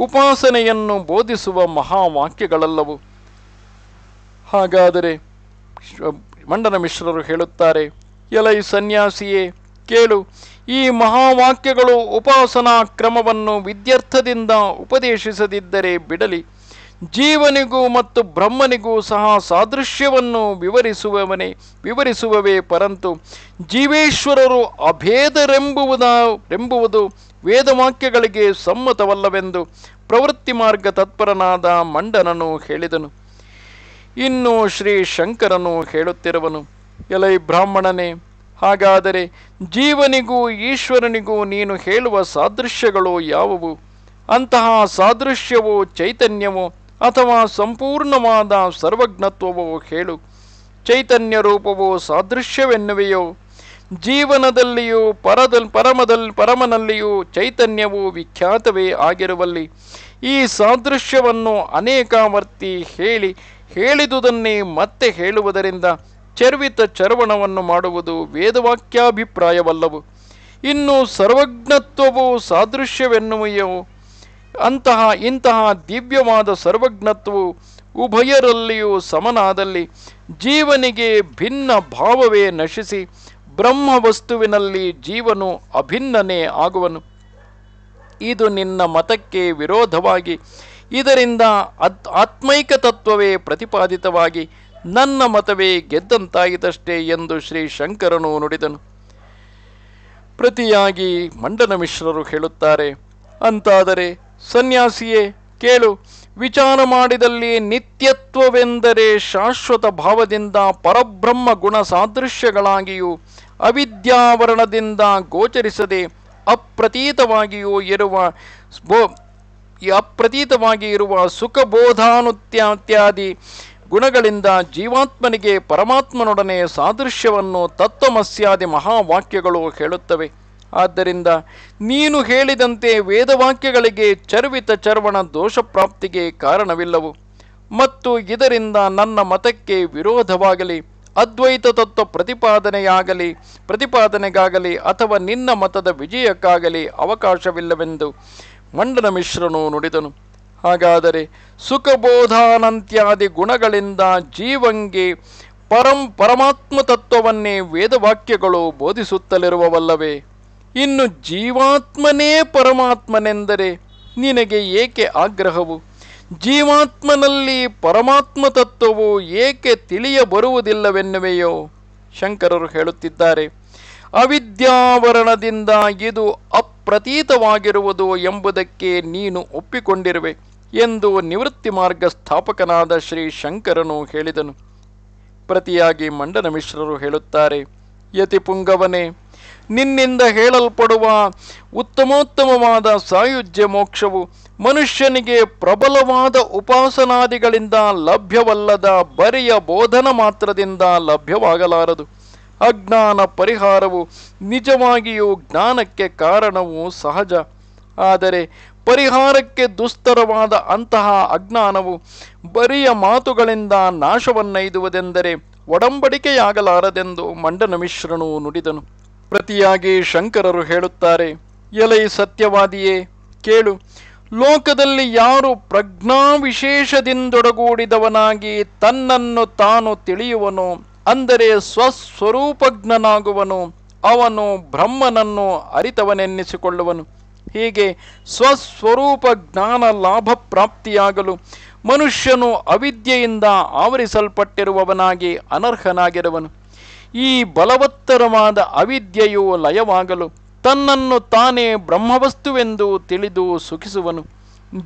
ಉಪಾಸನೆಯನ್ನು ಬೋಧಿಸುವ ಮಹಾವಾಕ್ಯಗಳಲ್ಲವು ಹಾಗಾದರೆ ಮಂಡನ ಮಿಶ್ರರು ಹೇಳುತ್ತಾರೆ ಎಲೈ ಸನ್ಯಾಸಿಯೇ ಕೇಳು ಈ ಮಹಾವಾಕ್ಯಗಳು ಉಪಾಸನಾ ಕ್ರಮವನ್ನು ವಿದ್ಯರ್ಥದಿಂದ ಉಪದೇಶಿಸದಿದ್ದರೆ ಬಿಡಲಿ ಜೀವನಿಗೂ ಮತ್ತು ಬ್ರಹ್ಮನಿಗೂ ಸಹ ಸಾದೃಶ್ಯವನ್ನು ವಿವರಿಸುವವನೇ ವಿವರಿಸುವವೇ ಪರಂತು ಜೀವೇಶ್ವರರು ಅಭೇದರೆಂಬುವುದ ಎಂಬುವುದು ವೇದವಾಕ್ಯಗಳಿಗೆ ಸಮ್ಮತವಲ್ಲವೆಂದು ಪ್ರವೃತ್ತಿ ಮಾರ್ಗ ತತ್ಪರನಾದ ಮಂಡನನು ಹೇಳಿದನು ಇನ್ನು ಶ್ರೀ ಶಂಕರನು ಹೇಳುತ್ತಿರುವನು ಎಲೈ ಬ್ರಾಹ್ಮಣನೇ ಹಾಗಾದರೆ ಜೀವನಿಗೂ ಈಶ್ವರನಿಗೂ ನೀನು ಹೇಳುವ ಸಾದೃಶ್ಯಗಳು ಯಾವುವು ಅಂತಹ ಸಾದೃಶ್ಯವು ಚೈತನ್ಯವೋ ಅಥವಾ ಸಂಪೂರ್ಣವಾದ ಸರ್ವಜ್ಞತ್ವವೋ ಹೇಳು ಚೈತನ್ಯ ರೂಪವೋ ಸಾದೃಶ್ಯವೆನ್ನುವೆಯೋ ಜೀವನದಲ್ಲಿಯೂ ಪರದಲ್ ಪರಮದಲ್ಲಿ ಪರಮನಲ್ಲಿಯೂ ಚೈತನ್ಯವು ವಿಖ್ಯಾತವೇ ಆಗಿರುವಲ್ಲಿ ಈ ಸಾದೃಶ್ಯವನ್ನು ವರ್ತಿ ಹೇಳಿ ಹೇಳಿದುದನ್ನೇ ಮತ್ತೆ ಹೇಳುವುದರಿಂದ ಚರ್ವಿತ ಚರ್ವಣವನ್ನು ಮಾಡುವುದು ವೇದವಾಕ್ಯಾಭಿಪ್ರಾಯವಲ್ಲವು ಇನ್ನು ಸರ್ವಜ್ಞತ್ವವು ಸಾದೃಶ್ಯವೆನ್ನುವೆಯೋ ಅಂತಹ ಇಂತಹ ದಿವ್ಯವಾದ ಸರ್ವಜ್ಞತ್ವವು ಉಭಯರಲ್ಲಿಯೂ ಸಮನಾದಲ್ಲಿ ಜೀವನಿಗೆ ಭಿನ್ನ ಭಾವವೇ ನಶಿಸಿ ಬ್ರಹ್ಮ ವಸ್ತುವಿನಲ್ಲಿ ಜೀವನು ಅಭಿನ್ನನೇ ಆಗುವನು ಇದು ನಿನ್ನ ಮತಕ್ಕೆ ವಿರೋಧವಾಗಿ ಇದರಿಂದ ಅತ್ ಆತ್ಮೈಕ ತತ್ವವೇ ಪ್ರತಿಪಾದಿತವಾಗಿ ನನ್ನ ಮತವೇ ಗೆದ್ದಂತಾಗಿದಷ್ಟೇ ಎಂದು ಶ್ರೀ ಶಂಕರನು ನುಡಿದನು ಪ್ರತಿಯಾಗಿ ಮಂಡನ ಮಿಶ್ರರು ಹೇಳುತ್ತಾರೆ ಅಂತಾದರೆ ಸನ್ಯಾಸಿಯೇ ಕೇಳು ವಿಚಾರ ಮಾಡಿದಲ್ಲಿ ನಿತ್ಯತ್ವವೆಂದರೆ ಶಾಶ್ವತ ಭಾವದಿಂದ ಪರಬ್ರಹ್ಮ ಗುಣ ಸಾದೃಶ್ಯಗಳಾಗಿಯೂ ಅವಿದ್ಯಾವರಣದಿಂದ ಗೋಚರಿಸದೆ ಅಪ್ರತೀತವಾಗಿಯೂ ಇರುವ ಅಪ್ರತೀತವಾಗಿ ಇರುವ ಸುಖಬೋಧಾನುತ್ಯಾತ್ಯಾದಿ ಗುಣಗಳಿಂದ ಜೀವಾತ್ಮನಿಗೆ ಪರಮಾತ್ಮನೊಡನೆ ಸಾದೃಶ್ಯವನ್ನು ತತ್ವಮಸ್ಯಾದಿ ಮಹಾವಾಕ್ಯಗಳು ಹೇಳುತ್ತವೆ ಆದ್ದರಿಂದ ನೀನು ಹೇಳಿದಂತೆ ವೇದವಾಕ್ಯಗಳಿಗೆ ಚರ್ವಿತ ಚರ್ವಣ ದೋಷಪ್ರಾಪ್ತಿಗೆ ಕಾರಣವಿಲ್ಲವು ಮತ್ತು ಇದರಿಂದ ನನ್ನ ಮತಕ್ಕೆ ವಿರೋಧವಾಗಲಿ ಅದ್ವೈತ ತತ್ವ ಪ್ರತಿಪಾದನೆಯಾಗಲಿ ಪ್ರತಿಪಾದನೆಗಾಗಲಿ ಅಥವಾ ನಿನ್ನ ಮತದ ವಿಜಯಕ್ಕಾಗಲಿ ಅವಕಾಶವಿಲ್ಲವೆಂದು ಮಂಡನ ಮಿಶ್ರನು ನುಡಿದನು ಹಾಗಾದರೆ ಸುಖಬೋಧಾನಂತ್ಯಾದಿ ಗುಣಗಳಿಂದ ಜೀವಂಗೆ ಪರಂ ಪರಮಾತ್ಮ ತತ್ವವನ್ನೇ ವೇದವಾಕ್ಯಗಳು ಬೋಧಿಸುತ್ತಲಿರುವವಲ್ಲವೇ ಇನ್ನು ಜೀವಾತ್ಮನೇ ಪರಮಾತ್ಮನೆಂದರೆ ನಿನಗೆ ಏಕೆ ಆಗ್ರಹವು ಜೀವಾತ್ಮನಲ್ಲಿ ಪರಮಾತ್ಮ ತತ್ವವು ಏಕೆ ತಿಳಿಯ ಬರುವುದಿಲ್ಲವೆನ್ನುವೆಯೋ ಶಂಕರರು ಹೇಳುತ್ತಿದ್ದಾರೆ ಅವಿದ್ಯಾವರಣದಿಂದ ಇದು ಅಪ್ರತೀತವಾಗಿರುವುದು ಎಂಬುದಕ್ಕೆ ನೀನು ಒಪ್ಪಿಕೊಂಡಿರುವೆ ಎಂದು ನಿವೃತ್ತಿ ಮಾರ್ಗ ಸ್ಥಾಪಕನಾದ ಶ್ರೀ ಶಂಕರನು ಹೇಳಿದನು ಪ್ರತಿಯಾಗಿ ಮಂಡನ ಮಿಶ್ರರು ಹೇಳುತ್ತಾರೆ ಯತಿಪುಂಗವನೇ ನಿನ್ನಿಂದ ಹೇಳಲ್ಪಡುವ ಉತ್ತಮೋತ್ತಮವಾದ ಸಾಯುಜ್ಯ ಮೋಕ್ಷವು ಮನುಷ್ಯನಿಗೆ ಪ್ರಬಲವಾದ ಉಪಾಸನಾದಿಗಳಿಂದ ಲಭ್ಯವಲ್ಲದ ಬರಿಯ ಬೋಧನ ಮಾತ್ರದಿಂದ ಲಭ್ಯವಾಗಲಾರದು ಅಜ್ಞಾನ ಪರಿಹಾರವು ನಿಜವಾಗಿಯೂ ಜ್ಞಾನಕ್ಕೆ ಕಾರಣವು ಸಹಜ ಆದರೆ ಪರಿಹಾರಕ್ಕೆ ದುಸ್ತರವಾದ ಅಂತಹ ಅಜ್ಞಾನವು ಬರಿಯ ಮಾತುಗಳಿಂದ ನಾಶವನ್ನೈದುವುದೆಂದರೆ ಒಡಂಬಡಿಕೆಯಾಗಲಾರದೆಂದು ಮಂಡನ ಮಿಶ್ರನು ನುಡಿದನು ಪ್ರತಿಯಾಗಿ ಶಂಕರರು ಹೇಳುತ್ತಾರೆ ಎಲೈ ಸತ್ಯವಾದಿಯೇ ಕೇಳು ಲೋಕದಲ್ಲಿ ಯಾರು ಪ್ರಜ್ಞಾ ವಿಶೇಷದಿಂದೊಡಗೂಡಿದವನಾಗಿ ತನ್ನನ್ನು ತಾನು ತಿಳಿಯುವನು ಅಂದರೆ ಸ್ವಸ್ವರೂಪಜ್ಞನಾಗುವನು ಅವನು ಬ್ರಹ್ಮನನ್ನು ಅರಿತವನೆನ್ನಿಸಿಕೊಳ್ಳುವನು ಹೀಗೆ ಸ್ವಸ್ವರೂಪ ಜ್ಞಾನ ಲಾಭ ಪ್ರಾಪ್ತಿಯಾಗಲು ಮನುಷ್ಯನು ಅವಿದ್ಯೆಯಿಂದ ಆವರಿಸಲ್ಪಟ್ಟಿರುವವನಾಗಿ ಅನರ್ಹನಾಗಿರುವನು ಈ ಬಲವತ್ತರವಾದ ಅವಿದ್ಯೆಯು ಲಯವಾಗಲು ತನ್ನನ್ನು ತಾನೇ ಬ್ರಹ್ಮವಸ್ತುವೆಂದು ತಿಳಿದು ಸುಖಿಸುವನು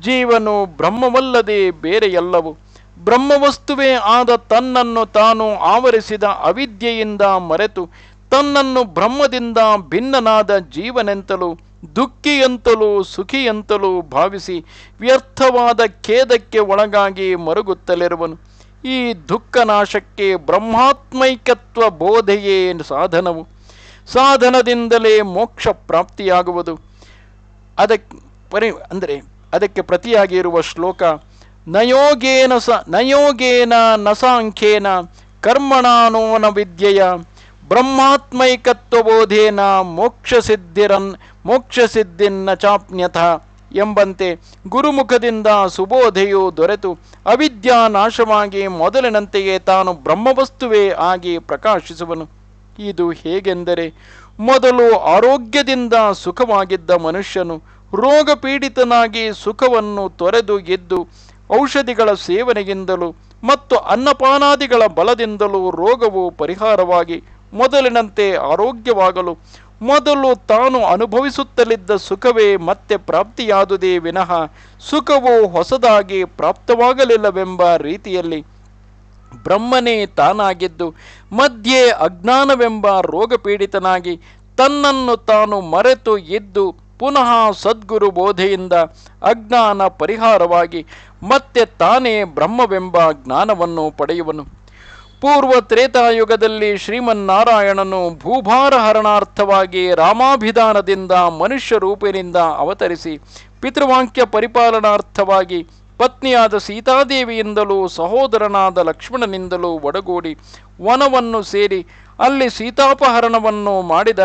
ಜೀವನು ಬ್ರಹ್ಮವಲ್ಲದೆ ಬೇರೆಯಲ್ಲವು ಬ್ರಹ್ಮವಸ್ತುವೇ ಆದ ತನ್ನನ್ನು ತಾನು ಆವರಿಸಿದ ಅವಿದ್ಯೆಯಿಂದ ಮರೆತು ತನ್ನನ್ನು ಬ್ರಹ್ಮದಿಂದ ಭಿನ್ನನಾದ ಜೀವನೆಂತಲೂ ದುಃಖಿಯಂತಲೂ ಸುಖಿಯಂತಲೂ ಭಾವಿಸಿ ವ್ಯರ್ಥವಾದ ಖೇದಕ್ಕೆ ಒಳಗಾಗಿ ಮರುಗುತ್ತಲಿರುವನು ಈ ದುಃಖನಾಶಕ್ಕೆ ಬ್ರಹ್ಮಾತ್ಮೈಕತ್ವ ಬೋಧೆಯೇ ಸಾಧನವು ಸಾಧನದಿಂದಲೇ ಮೋಕ್ಷ ಪ್ರಾಪ್ತಿಯಾಗುವುದು ಅದಕ್ಕೆ ಪರಿ ಅಂದರೆ ಅದಕ್ಕೆ ಪ್ರತಿಯಾಗಿ ಶ್ಲೋಕ ನಯೋಗೇನ ಸ ನಯೋಗೇನ ಸಾಂಖ್ಯೇನ ಕರ್ಮಣಾನೋನ ವಿದ್ಯೆಯ ಬ್ರಹ್ಮಾತ್ಮೈಕತ್ವ ಸಿದ್ಧಿರನ್ ಮೋಕ್ಷಸಿದ್ಧಿರನ್ ಮೋಕ್ಷಸಿದ್ಧಿನ್ನ ಚಾಪ್ನ್ಯಥ ಎಂಬಂತೆ ಗುರುಮುಖದಿಂದ ಸುಬೋಧೆಯು ದೊರೆತು ಅವಿದ್ಯಾ ನಾಶವಾಗಿ ಮೊದಲಿನಂತೆಯೇ ತಾನು ಬ್ರಹ್ಮವಸ್ತುವೇ ಆಗಿ ಪ್ರಕಾಶಿಸುವನು ಇದು ಹೇಗೆಂದರೆ ಮೊದಲು ಆರೋಗ್ಯದಿಂದ ಸುಖವಾಗಿದ್ದ ಮನುಷ್ಯನು ರೋಗ ಪೀಡಿತನಾಗಿ ಸುಖವನ್ನು ತೊರೆದು ಎದ್ದು ಔಷಧಿಗಳ ಸೇವನೆಯಿಂದಲೂ ಮತ್ತು ಅನ್ನಪಾನಾದಿಗಳ ಬಲದಿಂದಲೂ ರೋಗವು ಪರಿಹಾರವಾಗಿ ಮೊದಲಿನಂತೆ ಆರೋಗ್ಯವಾಗಲು ಮೊದಲು ತಾನು ಅನುಭವಿಸುತ್ತಲಿದ್ದ ಸುಖವೇ ಮತ್ತೆ ಪ್ರಾಪ್ತಿಯಾದುದೇ ವಿನಃ ಸುಖವು ಹೊಸದಾಗಿ ಪ್ರಾಪ್ತವಾಗಲಿಲ್ಲವೆಂಬ ರೀತಿಯಲ್ಲಿ ಬ್ರಹ್ಮನೇ ತಾನಾಗಿದ್ದು ಮಧ್ಯೆ ಅಜ್ಞಾನವೆಂಬ ರೋಗಪೀಡಿತನಾಗಿ ತನ್ನನ್ನು ತಾನು ಮರೆತು ಇದ್ದು ಪುನಃ ಸದ್ಗುರು ಬೋಧೆಯಿಂದ ಅಜ್ಞಾನ ಪರಿಹಾರವಾಗಿ ಮತ್ತೆ ತಾನೇ ಬ್ರಹ್ಮವೆಂಬ ಜ್ಞಾನವನ್ನು ಪಡೆಯುವನು ಪೂರ್ವ ತ್ರೇತಾಯುಗದಲ್ಲಿ ಶ್ರೀಮನ್ನಾರಾಯಣನು ಭೂಭಾರ ಹರಣಾರ್ಥವಾಗಿ ರಾಮಾಭಿಧಾನದಿಂದ ಮನುಷ್ಯ ರೂಪಿನಿಂದ ಅವತರಿಸಿ ಪಿತೃವಾಂಕ್ಯ ಪರಿಪಾಲನಾರ್ಥವಾಗಿ ಪತ್ನಿಯಾದ ಸೀತಾದೇವಿಯಿಂದಲೂ ಸಹೋದರನಾದ ಲಕ್ಷ್ಮಣನಿಂದಲೂ ಒಡಗೂಡಿ ವನವನ್ನು ಸೇರಿ ಅಲ್ಲಿ ಸೀತಾಪಹರಣವನ್ನು ಮಾಡಿದ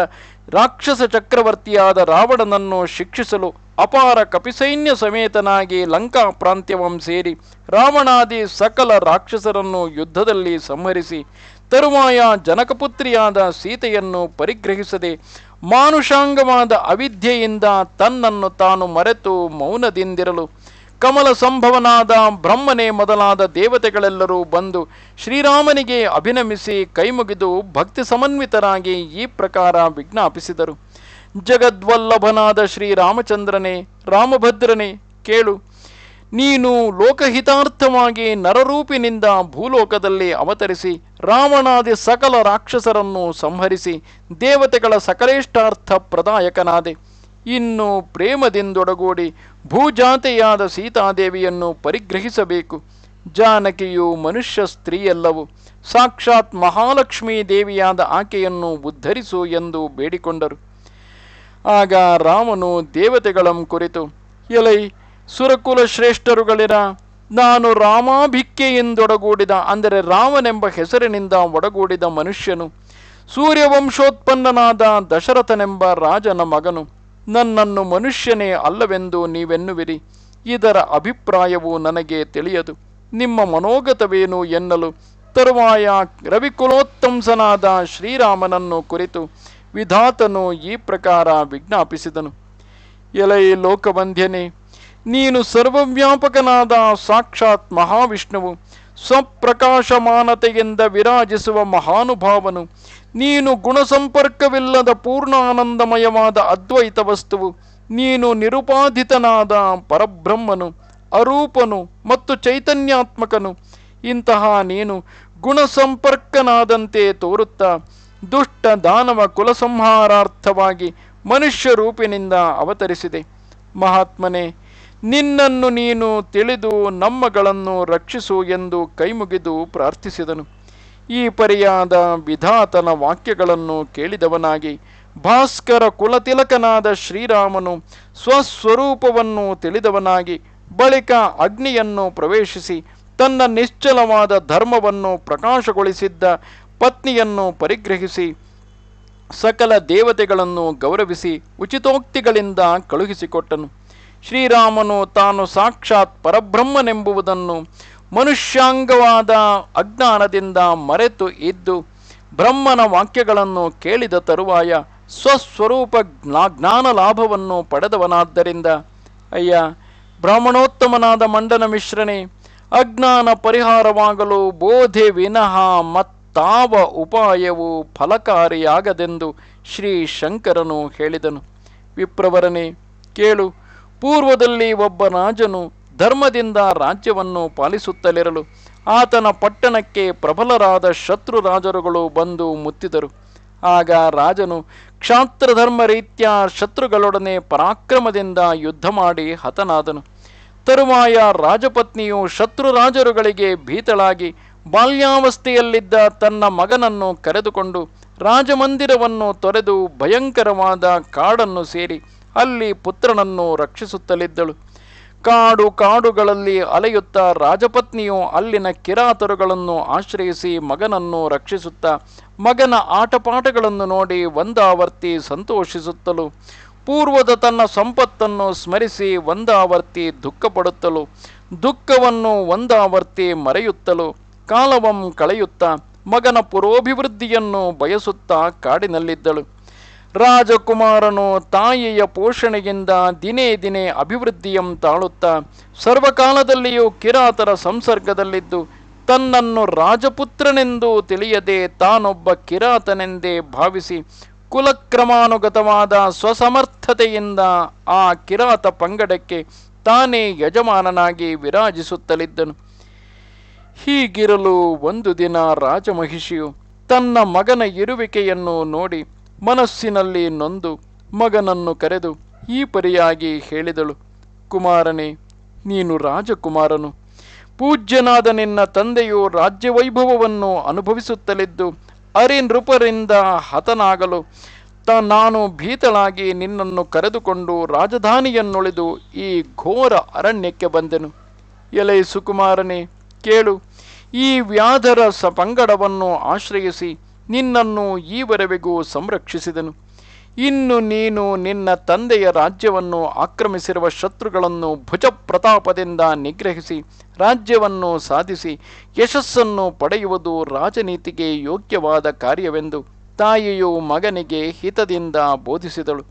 ರಾಕ್ಷಸ ಚಕ್ರವರ್ತಿಯಾದ ರಾವಣನನ್ನು ಶಿಕ್ಷಿಸಲು ಅಪಾರ ಕಪಿಸೈನ್ಯ ಸಮೇತನಾಗಿ ಲಂಕಾ ಪ್ರಾಂತ್ಯವಂ ಸೇರಿ ರಾವಣಾದಿ ಸಕಲ ರಾಕ್ಷಸರನ್ನು ಯುದ್ಧದಲ್ಲಿ ಸಂಹರಿಸಿ ತರುವಾಯ ಜನಕಪುತ್ರಿಯಾದ ಸೀತೆಯನ್ನು ಪರಿಗ್ರಹಿಸದೆ ಮಾನುಷಾಂಗವಾದ ಅವಿದ್ಯೆಯಿಂದ ತನ್ನನ್ನು ತಾನು ಮರೆತು ಮೌನದಿಂದಿರಲು ಕಮಲ ಸಂಭವನಾದ ಬ್ರಹ್ಮನೇ ಮೊದಲಾದ ದೇವತೆಗಳೆಲ್ಲರೂ ಬಂದು ಶ್ರೀರಾಮನಿಗೆ ಅಭಿನಮಿಸಿ ಕೈಮುಗಿದು ಭಕ್ತಿ ಸಮನ್ವಿತರಾಗಿ ಈ ಪ್ರಕಾರ ವಿಜ್ಞಾಪಿಸಿದರು ಜಗದ್ವಲ್ಲಭನಾದ ಶ್ರೀರಾಮಚಂದ್ರನೇ ರಾಮಭದ್ರನೇ ಕೇಳು ನೀನು ಲೋಕಹಿತಾರ್ಥವಾಗಿ ನರರೂಪಿನಿಂದ ಭೂಲೋಕದಲ್ಲಿ ಅವತರಿಸಿ ರಾವಣಾದಿ ಸಕಲ ರಾಕ್ಷಸರನ್ನು ಸಂಹರಿಸಿ ದೇವತೆಗಳ ಸಕಲೇಷ್ಟಾರ್ಥ ಪ್ರದಾಯಕನಾದೆ ಇನ್ನು ಪ್ರೇಮದಿಂದೊಡಗೂಡಿ ಭೂಜಾತೆಯಾದ ಸೀತಾದೇವಿಯನ್ನು ಪರಿಗ್ರಹಿಸಬೇಕು ಜಾನಕಿಯು ಮನುಷ್ಯ ಸ್ತ್ರೀಯಲ್ಲವು ಸಾಕ್ಷಾತ್ ಮಹಾಲಕ್ಷ್ಮೀ ದೇವಿಯಾದ ಆಕೆಯನ್ನು ಉದ್ಧರಿಸು ಎಂದು ಬೇಡಿಕೊಂಡರು ಆಗ ರಾಮನು ದೇವತೆಗಳಂ ಕುರಿತು ಎಲೈ ಸುರಕುಲ ಶ್ರೇಷ್ಠರುಗಳಿರ ನಾನು ರಾಮಾಭಿಕ್ಕೆ ಅಂದರೆ ರಾಮನೆಂಬ ಹೆಸರಿನಿಂದ ಒಡಗೂಡಿದ ಮನುಷ್ಯನು ಸೂರ್ಯವಂಶೋತ್ಪನ್ನನಾದ ದಶರಥನೆಂಬ ರಾಜನ ಮಗನು ನನ್ನನ್ನು ಮನುಷ್ಯನೇ ಅಲ್ಲವೆಂದು ನೀವೆನ್ನುವಿರಿ ಇದರ ಅಭಿಪ್ರಾಯವು ನನಗೆ ತಿಳಿಯದು ನಿಮ್ಮ ಮನೋಗತವೇನು ಎನ್ನಲು ತರುವಾಯ ರವಿಕುಲೋತ್ತಂಸನಾದ ಶ್ರೀರಾಮನನ್ನು ಕುರಿತು ವಿಧಾತನು ಈ ಪ್ರಕಾರ ವಿಜ್ಞಾಪಿಸಿದನು ಎಲೈ ಲೋಕಬಂಧ್ಯನೆ ನೀನು ಸರ್ವವ್ಯಾಪಕನಾದ ಸಾಕ್ಷಾತ್ ಮಹಾವಿಷ್ಣುವು ಸ್ವಪ್ರಕಾಶಮಾನತೆಯಿಂದ ವಿರಾಜಿಸುವ ಮಹಾನುಭಾವನು ನೀನು ಗುಣಸಂಪರ್ಕವಿಲ್ಲದ ಪೂರ್ಣ ಆನಂದಮಯವಾದ ಅದ್ವೈತ ವಸ್ತುವು ನೀನು ನಿರುಪಾಧಿತನಾದ ಪರಬ್ರಹ್ಮನು ಅರೂಪನು ಮತ್ತು ಚೈತನ್ಯಾತ್ಮಕನು ಇಂತಹ ನೀನು ಗುಣಸಂಪರ್ಕನಾದಂತೆ ತೋರುತ್ತಾ ದುಷ್ಟ ದಾನವ ಕುಲಸಂಹಾರಾರ್ಥವಾಗಿ ಮನುಷ್ಯ ರೂಪಿನಿಂದ ಅವತರಿಸಿದೆ ಮಹಾತ್ಮನೇ ನಿನ್ನನ್ನು ನೀನು ತಿಳಿದು ನಮ್ಮಗಳನ್ನು ರಕ್ಷಿಸು ಎಂದು ಕೈಮುಗಿದು ಪ್ರಾರ್ಥಿಸಿದನು ಈ ಪರಿಯಾದ ವಿಧಾತನ ವಾಕ್ಯಗಳನ್ನು ಕೇಳಿದವನಾಗಿ ಭಾಸ್ಕರ ಕುಲತಿಲಕನಾದ ಶ್ರೀರಾಮನು ಸ್ವಸ್ವರೂಪವನ್ನು ತಿಳಿದವನಾಗಿ ಬಳಿಕ ಅಗ್ನಿಯನ್ನು ಪ್ರವೇಶಿಸಿ ತನ್ನ ನಿಶ್ಚಲವಾದ ಧರ್ಮವನ್ನು ಪ್ರಕಾಶಗೊಳಿಸಿದ್ದ ಪತ್ನಿಯನ್ನು ಪರಿಗ್ರಹಿಸಿ ಸಕಲ ದೇವತೆಗಳನ್ನು ಗೌರವಿಸಿ ಉಚಿತೋಕ್ತಿಗಳಿಂದ ಕಳುಹಿಸಿಕೊಟ್ಟನು ಶ್ರೀರಾಮನು ತಾನು ಸಾಕ್ಷಾತ್ ಪರಬ್ರಹ್ಮನೆಂಬುವುದನ್ನು ಮನುಷ್ಯಾಂಗವಾದ ಅಜ್ಞಾನದಿಂದ ಮರೆತು ಇದ್ದು ಬ್ರಹ್ಮನ ವಾಕ್ಯಗಳನ್ನು ಕೇಳಿದ ತರುವಾಯ ಸ್ವಸ್ವರೂಪ ಜ್ಞಾ ಜ್ಞಾನ ಲಾಭವನ್ನು ಪಡೆದವನಾದ್ದರಿಂದ ಅಯ್ಯ ಬ್ರಾಹ್ಮಣೋತ್ತಮನಾದ ಮಂಡನ ಮಿಶ್ರಣೆ ಅಜ್ಞಾನ ಪರಿಹಾರವಾಗಲು ಬೋಧೆ ವಿನಃ ಮತ್ ತಾವ ಉಪಾಯವು ಫಲಕಾರಿಯಾಗದೆಂದು ಶ್ರೀ ಶಂಕರನು ಹೇಳಿದನು ವಿಪ್ರವರನೇ ಕೇಳು ಪೂರ್ವದಲ್ಲಿ ಒಬ್ಬ ರಾಜನು ಧರ್ಮದಿಂದ ರಾಜ್ಯವನ್ನು ಪಾಲಿಸುತ್ತಲಿರಲು ಆತನ ಪಟ್ಟಣಕ್ಕೆ ಪ್ರಬಲರಾದ ಶತ್ರು ರಾಜರುಗಳು ಬಂದು ಮುತ್ತಿದರು ಆಗ ರಾಜನು ಕ್ಷಾತ್ರಧರ್ಮ ರೀತ್ಯ ಶತ್ರುಗಳೊಡನೆ ಪರಾಕ್ರಮದಿಂದ ಯುದ್ಧ ಮಾಡಿ ಹತನಾದನು ತರುವಾಯ ರಾಜಪತ್ನಿಯು ಶತ್ರು ರಾಜರುಗಳಿಗೆ ಭೀತಳಾಗಿ ಬಾಲ್ಯಾವಸ್ಥೆಯಲ್ಲಿದ್ದ ತನ್ನ ಮಗನನ್ನು ಕರೆದುಕೊಂಡು ರಾಜಮಂದಿರವನ್ನು ತೊರೆದು ಭಯಂಕರವಾದ ಕಾಡನ್ನು ಸೇರಿ ಅಲ್ಲಿ ಪುತ್ರನನ್ನು ರಕ್ಷಿಸುತ್ತಲಿದ್ದಳು ಕಾಡು ಕಾಡುಗಳಲ್ಲಿ ಅಲೆಯುತ್ತಾ ರಾಜಪತ್ನಿಯು ಅಲ್ಲಿನ ಕಿರಾತರುಗಳನ್ನು ಆಶ್ರಯಿಸಿ ಮಗನನ್ನು ರಕ್ಷಿಸುತ್ತಾ ಮಗನ ಆಟಪಾಠಗಳನ್ನು ನೋಡಿ ಒಂದಾವರ್ತಿ ಸಂತೋಷಿಸುತ್ತಲು ಪೂರ್ವದ ತನ್ನ ಸಂಪತ್ತನ್ನು ಸ್ಮರಿಸಿ ಒಂದಾವರ್ತಿ ದುಃಖಪಡುತ್ತಲು ದುಃಖವನ್ನು ಒಂದಾವರ್ತಿ ಮರೆಯುತ್ತಲು ಕಾಲವಂ ಕಳೆಯುತ್ತಾ ಮಗನ ಪುರೋಭಿವೃದ್ಧಿಯನ್ನು ಬಯಸುತ್ತಾ ಕಾಡಿನಲ್ಲಿದ್ದಳು ರಾಜಕುಮಾರನು ತಾಯಿಯ ಪೋಷಣೆಯಿಂದ ದಿನೇ ದಿನೇ ಅಭಿವೃದ್ಧಿಯಂ ತಾಳುತ್ತಾ ಸರ್ವಕಾಲದಲ್ಲಿಯೂ ಕಿರಾತರ ಸಂಸರ್ಗದಲ್ಲಿದ್ದು ತನ್ನನ್ನು ರಾಜಪುತ್ರನೆಂದು ತಿಳಿಯದೆ ತಾನೊಬ್ಬ ಕಿರಾತನೆಂದೇ ಭಾವಿಸಿ ಕುಲಕ್ರಮಾನುಗತವಾದ ಸ್ವಸಮರ್ಥತೆಯಿಂದ ಆ ಕಿರಾತ ಪಂಗಡಕ್ಕೆ ತಾನೇ ಯಜಮಾನನಾಗಿ ವಿರಾಜಿಸುತ್ತಲಿದ್ದನು ಹೀಗಿರಲು ಒಂದು ದಿನ ರಾಜಮಹಿಷಿಯು ತನ್ನ ಮಗನ ಇರುವಿಕೆಯನ್ನು ನೋಡಿ ಮನಸ್ಸಿನಲ್ಲಿ ನೊಂದು ಮಗನನ್ನು ಕರೆದು ಈ ಪರಿಯಾಗಿ ಹೇಳಿದಳು ಕುಮಾರನೇ ನೀನು ರಾಜಕುಮಾರನು ಪೂಜ್ಯನಾದ ನಿನ್ನ ತಂದೆಯು ರಾಜ್ಯವೈಭವವನ್ನು ಅನುಭವಿಸುತ್ತಲಿದ್ದು ನೃಪರಿಂದ ಹತನಾಗಲು ತ ನಾನು ಭೀತಳಾಗಿ ನಿನ್ನನ್ನು ಕರೆದುಕೊಂಡು ರಾಜಧಾನಿಯನ್ನುಳಿದು ಈ ಘೋರ ಅರಣ್ಯಕ್ಕೆ ಬಂದೆನು ಎಲೆ ಸುಕುಮಾರನೇ ಕೇಳು ಈ ವ್ಯಾಧರ ಸ ಪಂಗಡವನ್ನು ಆಶ್ರಯಿಸಿ ನಿನ್ನನ್ನು ಈವರೆಗೂ ಸಂರಕ್ಷಿಸಿದನು ಇನ್ನು ನೀನು ನಿನ್ನ ತಂದೆಯ ರಾಜ್ಯವನ್ನು ಆಕ್ರಮಿಸಿರುವ ಶತ್ರುಗಳನ್ನು ಭುಜ ಪ್ರತಾಪದಿಂದ ನಿಗ್ರಹಿಸಿ ರಾಜ್ಯವನ್ನು ಸಾಧಿಸಿ ಯಶಸ್ಸನ್ನು ಪಡೆಯುವುದು ರಾಜನೀತಿಗೆ ಯೋಗ್ಯವಾದ ಕಾರ್ಯವೆಂದು ತಾಯಿಯು ಮಗನಿಗೆ ಹಿತದಿಂದ ಬೋಧಿಸಿದಳು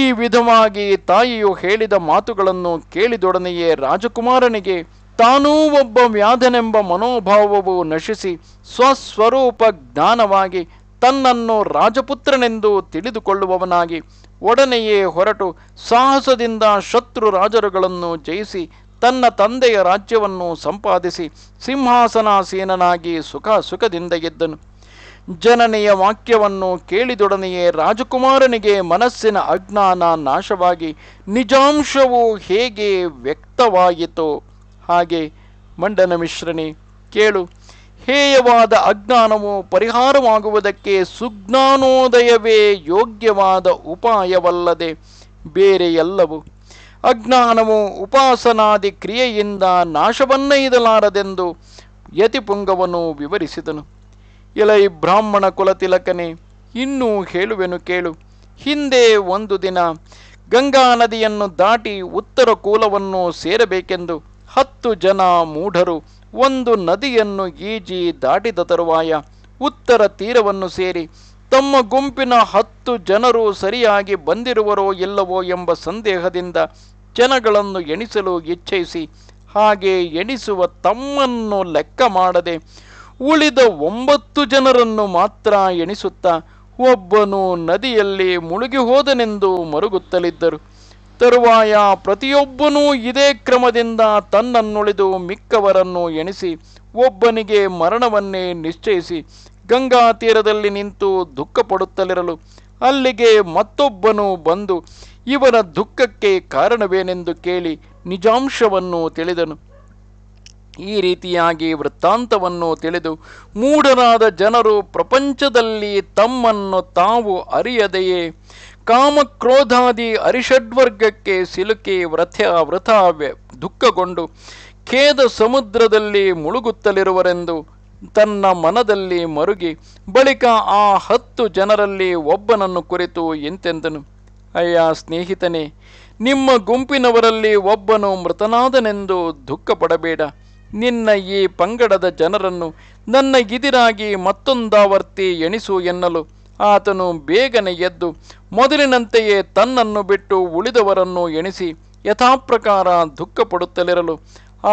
ಈ ವಿಧವಾಗಿ ತಾಯಿಯು ಹೇಳಿದ ಮಾತುಗಳನ್ನು ಕೇಳಿದೊಡನೆಯೇ ರಾಜಕುಮಾರನಿಗೆ ತಾನೂ ಒಬ್ಬ ವ್ಯಾಧನೆಂಬ ಮನೋಭಾವವು ನಶಿಸಿ ಸ್ವಸ್ವರೂಪ ಜ್ಞಾನವಾಗಿ ತನ್ನನ್ನು ರಾಜಪುತ್ರನೆಂದು ತಿಳಿದುಕೊಳ್ಳುವವನಾಗಿ ಒಡನೆಯೇ ಹೊರಟು ಸಾಹಸದಿಂದ ಶತ್ರು ರಾಜರುಗಳನ್ನು ಜಯಿಸಿ ತನ್ನ ತಂದೆಯ ರಾಜ್ಯವನ್ನು ಸಂಪಾದಿಸಿ ಸಿಂಹಾಸನಾಸೀನನಾಗಿ ಸುಖ ಸುಖದಿಂದ ಗೆದ್ದನು ಜನನೆಯ ವಾಕ್ಯವನ್ನು ಕೇಳಿದೊಡನೆಯೇ ರಾಜಕುಮಾರನಿಗೆ ಮನಸ್ಸಿನ ಅಜ್ಞಾನ ನಾಶವಾಗಿ ನಿಜಾಂಶವು ಹೇಗೆ ವ್ಯಕ್ತವಾಯಿತು ಹಾಗೆ ಮಂಡನ ಮಿಶ್ರನೆ ಕೇಳು ಹೇಯವಾದ ಅಜ್ಞಾನವು ಪರಿಹಾರವಾಗುವುದಕ್ಕೆ ಸುಜ್ಞಾನೋದಯವೇ ಯೋಗ್ಯವಾದ ಉಪಾಯವಲ್ಲದೆ ಬೇರೆ ಅಜ್ಞಾನವು ಉಪಾಸನಾದಿ ಕ್ರಿಯೆಯಿಂದ ನಾಶವನ್ನೈದಲಾರದೆಂದು ಯತಿಪುಂಗವನ್ನು ವಿವರಿಸಿದನು ಇಲೈ ಬ್ರಾಹ್ಮಣ ಕುಲತಿಲಕನೆ ಇನ್ನೂ ಹೇಳುವೆನು ಕೇಳು ಹಿಂದೆ ಒಂದು ದಿನ ಗಂಗಾ ನದಿಯನ್ನು ದಾಟಿ ಉತ್ತರ ಕೂಲವನ್ನು ಸೇರಬೇಕೆಂದು ಹತ್ತು ಜನ ಮೂಢರು ಒಂದು ನದಿಯನ್ನು ಈಜಿ ದಾಟಿದ ತರುವಾಯ ಉತ್ತರ ತೀರವನ್ನು ಸೇರಿ ತಮ್ಮ ಗುಂಪಿನ ಹತ್ತು ಜನರು ಸರಿಯಾಗಿ ಬಂದಿರುವರೋ ಇಲ್ಲವೋ ಎಂಬ ಸಂದೇಹದಿಂದ ಜನಗಳನ್ನು ಎಣಿಸಲು ಇಚ್ಛಿಸಿ ಹಾಗೆ ಎಣಿಸುವ ತಮ್ಮನ್ನು ಲೆಕ್ಕ ಮಾಡದೆ ಉಳಿದ ಒಂಬತ್ತು ಜನರನ್ನು ಮಾತ್ರ ಎಣಿಸುತ್ತಾ ಒಬ್ಬನು ನದಿಯಲ್ಲಿ ಮುಳುಗಿ ಹೋದನೆಂದು ಮರುಗುತ್ತಲಿದ್ದರು ತರುವಾಯ ಪ್ರತಿಯೊಬ್ಬನೂ ಇದೇ ಕ್ರಮದಿಂದ ತನ್ನನ್ನುಳಿದು ಮಿಕ್ಕವರನ್ನು ಎಣಿಸಿ ಒಬ್ಬನಿಗೆ ಮರಣವನ್ನೇ ನಿಶ್ಚಯಿಸಿ ಗಂಗಾ ತೀರದಲ್ಲಿ ನಿಂತು ದುಃಖಪಡುತ್ತಲಿರಲು ಅಲ್ಲಿಗೆ ಮತ್ತೊಬ್ಬನು ಬಂದು ಇವನ ದುಃಖಕ್ಕೆ ಕಾರಣವೇನೆಂದು ಕೇಳಿ ನಿಜಾಂಶವನ್ನು ತಿಳಿದನು ಈ ರೀತಿಯಾಗಿ ವೃತ್ತಾಂತವನ್ನು ತಿಳಿದು ಮೂಢನಾದ ಜನರು ಪ್ರಪಂಚದಲ್ಲಿ ತಮ್ಮನ್ನು ತಾವು ಅರಿಯದೆಯೇ ಕಾಮಕ್ರೋಧಾದಿ ಅರಿಷಡ್ವರ್ಗಕ್ಕೆ ಸಿಲುಕಿ ವ್ರಥ ವ್ರತ ದುಃಖಗೊಂಡು ಖೇದ ಸಮುದ್ರದಲ್ಲಿ ಮುಳುಗುತ್ತಲಿರುವರೆಂದು ತನ್ನ ಮನದಲ್ಲಿ ಮರುಗಿ ಬಳಿಕ ಆ ಹತ್ತು ಜನರಲ್ಲಿ ಒಬ್ಬನನ್ನು ಕುರಿತು ಎಂತೆಂದನು ಅಯ್ಯ ಸ್ನೇಹಿತನೇ ನಿಮ್ಮ ಗುಂಪಿನವರಲ್ಲಿ ಒಬ್ಬನು ಮೃತನಾದನೆಂದು ದುಃಖ ಪಡಬೇಡ ನಿನ್ನ ಈ ಪಂಗಡದ ಜನರನ್ನು ನನ್ನ ಗಿದಿರಾಗಿ ಮತ್ತೊಂದಾವರ್ತಿ ಎಣಿಸು ಎನ್ನಲು ಆತನು ಬೇಗನೆ ಎದ್ದು ಮೊದಲಿನಂತೆಯೇ ತನ್ನನ್ನು ಬಿಟ್ಟು ಉಳಿದವರನ್ನು ಎಣಿಸಿ ಯಥಾಪ್ರಕಾರ ದುಃಖ ಪಡುತ್ತಲಿರಲು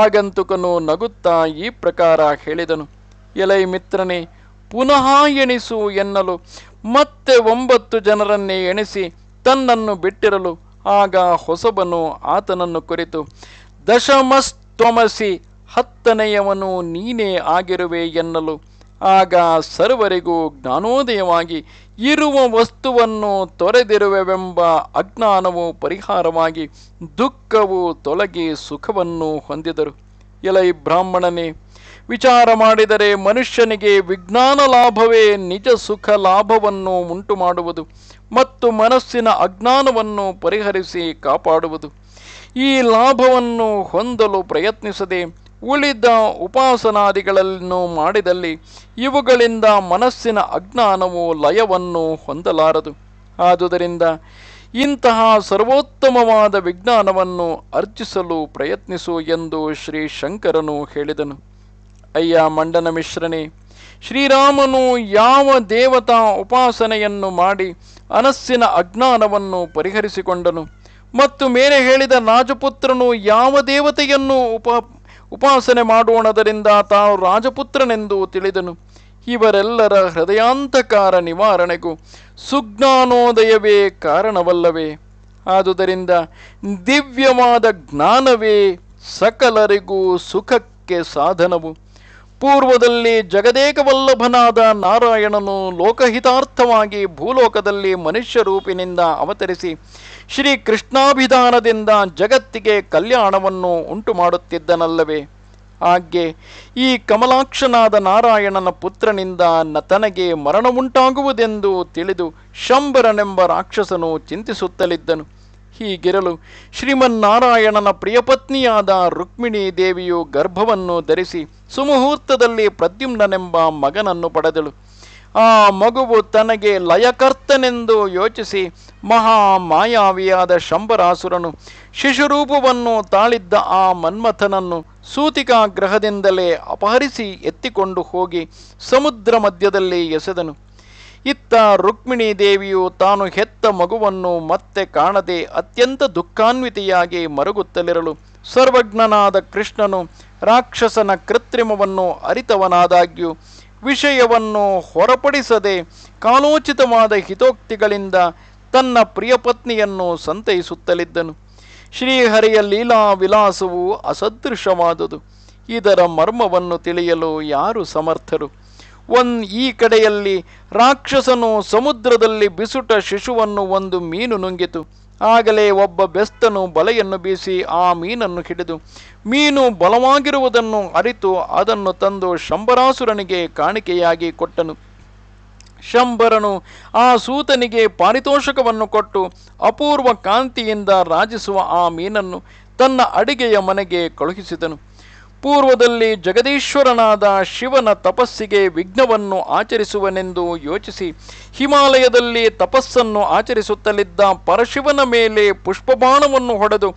ಆಗಂತುಕನು ನಗುತ್ತಾ ಈ ಪ್ರಕಾರ ಹೇಳಿದನು ಎಲೈ ಮಿತ್ರನೇ ಪುನಃ ಎಣಿಸು ಎನ್ನಲು ಮತ್ತೆ ಒಂಬತ್ತು ಜನರನ್ನೇ ಎಣಿಸಿ ತನ್ನನ್ನು ಬಿಟ್ಟಿರಲು ಆಗ ಹೊಸಬನು ಆತನನ್ನು ಕುರಿತು ದಶಮಸ್ತ್ವಮಸಿ ಹತ್ತನೆಯವನು ನೀನೇ ಆಗಿರುವೆ ಎನ್ನಲು ಆಗ ಸರ್ವರಿಗೂ ಜ್ಞಾನೋದಯವಾಗಿ ಇರುವ ವಸ್ತುವನ್ನು ತೊರೆದಿರುವೆವೆಂಬ ಅಜ್ಞಾನವು ಪರಿಹಾರವಾಗಿ ದುಃಖವು ತೊಲಗಿ ಸುಖವನ್ನು ಹೊಂದಿದರು ಎಲೈ ಬ್ರಾಹ್ಮಣನೇ ವಿಚಾರ ಮಾಡಿದರೆ ಮನುಷ್ಯನಿಗೆ ವಿಜ್ಞಾನ ಲಾಭವೇ ನಿಜ ಸುಖ ಲಾಭವನ್ನು ಉಂಟು ಮಾಡುವುದು ಮತ್ತು ಮನಸ್ಸಿನ ಅಜ್ಞಾನವನ್ನು ಪರಿಹರಿಸಿ ಕಾಪಾಡುವುದು ಈ ಲಾಭವನ್ನು ಹೊಂದಲು ಪ್ರಯತ್ನಿಸದೆ ಉಳಿದ ಉಪಾಸನಾದಿಗಳನ್ನು ಮಾಡಿದಲ್ಲಿ ಇವುಗಳಿಂದ ಮನಸ್ಸಿನ ಅಜ್ಞಾನವು ಲಯವನ್ನು ಹೊಂದಲಾರದು ಆದುದರಿಂದ ಇಂತಹ ಸರ್ವೋತ್ತಮವಾದ ವಿಜ್ಞಾನವನ್ನು ಅರ್ಜಿಸಲು ಪ್ರಯತ್ನಿಸು ಎಂದು ಶ್ರೀ ಶಂಕರನು ಹೇಳಿದನು ಅಯ್ಯ ಮಂಡನ ಮಿಶ್ರನೇ ಶ್ರೀರಾಮನು ಯಾವ ದೇವತಾ ಉಪಾಸನೆಯನ್ನು ಮಾಡಿ ಅನಸ್ಸಿನ ಅಜ್ಞಾನವನ್ನು ಪರಿಹರಿಸಿಕೊಂಡನು ಮತ್ತು ಮೇಲೆ ಹೇಳಿದ ರಾಜಪುತ್ರನು ಯಾವ ದೇವತೆಯನ್ನು ಉಪ ಉಪಾಸನೆ ಮಾಡೋಣದರಿಂದ ತಾನು ರಾಜಪುತ್ರನೆಂದು ತಿಳಿದನು ಇವರೆಲ್ಲರ ಹೃದಯಾಂತಕಾರ ನಿವಾರಣೆಗೂ ಸುಜ್ಞಾನೋದಯವೇ ಕಾರಣವಲ್ಲವೇ ಆದುದರಿಂದ ದಿವ್ಯವಾದ ಜ್ಞಾನವೇ ಸಕಲರಿಗೂ ಸುಖಕ್ಕೆ ಸಾಧನವು ಪೂರ್ವದಲ್ಲಿ ಜಗದೇಕವಲ್ಲಭನಾದ ನಾರಾಯಣನು ಲೋಕಹಿತಾರ್ಥವಾಗಿ ಭೂಲೋಕದಲ್ಲಿ ಮನುಷ್ಯ ರೂಪಿನಿಂದ ಅವತರಿಸಿ ಶ್ರೀ ಕೃಷ್ಣಾಭಿಧಾನದಿಂದ ಜಗತ್ತಿಗೆ ಕಲ್ಯಾಣವನ್ನು ಉಂಟು ಮಾಡುತ್ತಿದ್ದನಲ್ಲವೇ ಹಾಗೆ ಈ ಕಮಲಾಕ್ಷನಾದ ನಾರಾಯಣನ ಪುತ್ರನಿಂದ ನತನಗೆ ಮರಣವುಂಟಾಗುವುದೆಂದು ತಿಳಿದು ಶಂಬರನೆಂಬ ರಾಕ್ಷಸನು ಚಿಂತಿಸುತ್ತಲಿದ್ದನು ಹೀಗಿರಲು ಶ್ರೀಮನ್ನಾರಾಯಣನ ಪ್ರಿಯಪತ್ನಿಯಾದ ರುಕ್ಮಿಣಿ ದೇವಿಯು ಗರ್ಭವನ್ನು ಧರಿಸಿ ಸುಮುಹೂರ್ತದಲ್ಲಿ ಪ್ರದ್ಯುಮ್ನನೆಂಬ ಮಗನನ್ನು ಪಡೆದಳು ಆ ಮಗುವು ತನಗೆ ಲಯಕರ್ತನೆಂದು ಯೋಚಿಸಿ ಮಹಾ ಮಾಯಾವಿಯಾದ ಶಂಬರಾಸುರನು ಶಿಶುರೂಪವನ್ನು ತಾಳಿದ್ದ ಆ ಮನ್ಮಥನನ್ನು ಸೂತಿಕಾ ಗ್ರಹದಿಂದಲೇ ಅಪಹರಿಸಿ ಎತ್ತಿಕೊಂಡು ಹೋಗಿ ಸಮುದ್ರ ಮಧ್ಯದಲ್ಲಿ ಎಸೆದನು ಇತ್ತ ರುಕ್ಮಿಣಿ ದೇವಿಯು ತಾನು ಹೆತ್ತ ಮಗುವನ್ನು ಮತ್ತೆ ಕಾಣದೆ ಅತ್ಯಂತ ದುಃಖಾನ್ವಿತೆಯಾಗಿ ಮರುಗುತ್ತಲಿರಲು ಸರ್ವಜ್ಞನಾದ ಕೃಷ್ಣನು ರಾಕ್ಷಸನ ಕೃತ್ರಿಮವನ್ನು ಅರಿತವನಾದಾಗ್ಯೂ ವಿಷಯವನ್ನು ಹೊರಪಡಿಸದೆ ಕಾಲೋಚಿತವಾದ ಹಿತೋಕ್ತಿಗಳಿಂದ ತನ್ನ ಪ್ರಿಯಪತ್ನಿಯನ್ನು ಸಂತೈಸುತ್ತಲಿದ್ದನು ಶ್ರೀಹರಿಯ ಲೀಲಾ ವಿಲಾಸವು ಅಸದೃಶವಾದುದು ಇದರ ಮರ್ಮವನ್ನು ತಿಳಿಯಲು ಯಾರು ಸಮರ್ಥರು ಒನ್ ಈ ಕಡೆಯಲ್ಲಿ ರಾಕ್ಷಸನು ಸಮುದ್ರದಲ್ಲಿ ಬಿಸುಟ ಶಿಶುವನ್ನು ಒಂದು ಮೀನು ನುಂಗಿತು ಆಗಲೇ ಒಬ್ಬ ಬೆಸ್ತನು ಬಲೆಯನ್ನು ಬೀಸಿ ಆ ಮೀನನ್ನು ಹಿಡಿದು ಮೀನು ಬಲವಾಗಿರುವುದನ್ನು ಅರಿತು ಅದನ್ನು ತಂದು ಶಂಬರಾಸುರನಿಗೆ ಕಾಣಿಕೆಯಾಗಿ ಕೊಟ್ಟನು ಶಂಬರನು ಆ ಸೂತನಿಗೆ ಪಾರಿತೋಷಕವನ್ನು ಕೊಟ್ಟು ಅಪೂರ್ವ ಕಾಂತಿಯಿಂದ ರಾಜಿಸುವ ಆ ಮೀನನ್ನು ತನ್ನ ಅಡಿಗೆಯ ಮನೆಗೆ ಕಳುಹಿಸಿದನು ಪೂರ್ವದಲ್ಲಿ ಜಗದೀಶ್ವರನಾದ ಶಿವನ ತಪಸ್ಸಿಗೆ ವಿಘ್ನವನ್ನು ಆಚರಿಸುವನೆಂದು ಯೋಚಿಸಿ ಹಿಮಾಲಯದಲ್ಲಿ ತಪಸ್ಸನ್ನು ಆಚರಿಸುತ್ತಲಿದ್ದ ಪರಶಿವನ ಮೇಲೆ ಪುಷ್ಪಬಾಣವನ್ನು ಹೊಡೆದು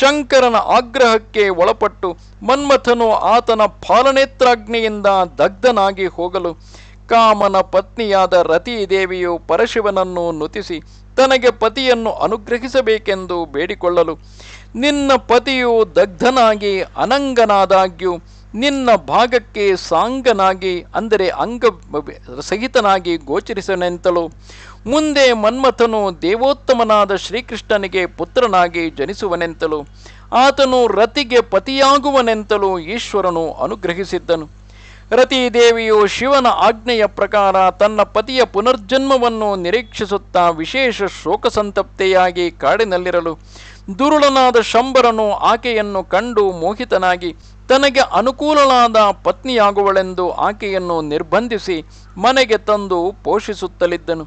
ಶಂಕರನ ಆಗ್ರಹಕ್ಕೆ ಒಳಪಟ್ಟು ಮನ್ಮಥನು ಆತನ ಫಾಲನೇತ್ರಾಜ್ಞೆಯಿಂದ ದಗ್ಧನಾಗಿ ಹೋಗಲು ಕಾಮನ ಪತ್ನಿಯಾದ ದೇವಿಯು ಪರಶಿವನನ್ನು ನುತಿಸಿ ತನಗೆ ಪತಿಯನ್ನು ಅನುಗ್ರಹಿಸಬೇಕೆಂದು ಬೇಡಿಕೊಳ್ಳಲು ನಿನ್ನ ಪತಿಯು ದಗ್ಧನಾಗಿ ಅನಂಗನಾದಾಗ್ಯೂ ನಿನ್ನ ಭಾಗಕ್ಕೆ ಸಾಂಗನಾಗಿ ಅಂದರೆ ಅಂಗ ಸಹಿತನಾಗಿ ಗೋಚರಿಸನೆಂತಲೂ ಮುಂದೆ ಮನ್ಮಥನು ದೇವೋತ್ತಮನಾದ ಶ್ರೀಕೃಷ್ಣನಿಗೆ ಪುತ್ರನಾಗಿ ಜನಿಸುವನೆಂತಲೂ ಆತನು ರತಿಗೆ ಪತಿಯಾಗುವನೆಂತಲೂ ಈಶ್ವರನು ಅನುಗ್ರಹಿಸಿದ್ದನು ರತಿದೇವಿಯು ಶಿವನ ಆಜ್ಞೆಯ ಪ್ರಕಾರ ತನ್ನ ಪತಿಯ ಪುನರ್ಜನ್ಮವನ್ನು ನಿರೀಕ್ಷಿಸುತ್ತಾ ವಿಶೇಷ ಶೋಕಸಂತಪ್ತೆಯಾಗಿ ಕಾಡಿನಲ್ಲಿರಲು ದುರುಳನಾದ ಶಂಬರನು ಆಕೆಯನ್ನು ಕಂಡು ಮೋಹಿತನಾಗಿ ತನಗೆ ಅನುಕೂಲನಾದ ಪತ್ನಿಯಾಗುವಳೆಂದು ಆಕೆಯನ್ನು ನಿರ್ಬಂಧಿಸಿ ಮನೆಗೆ ತಂದು ಪೋಷಿಸುತ್ತಲಿದ್ದನು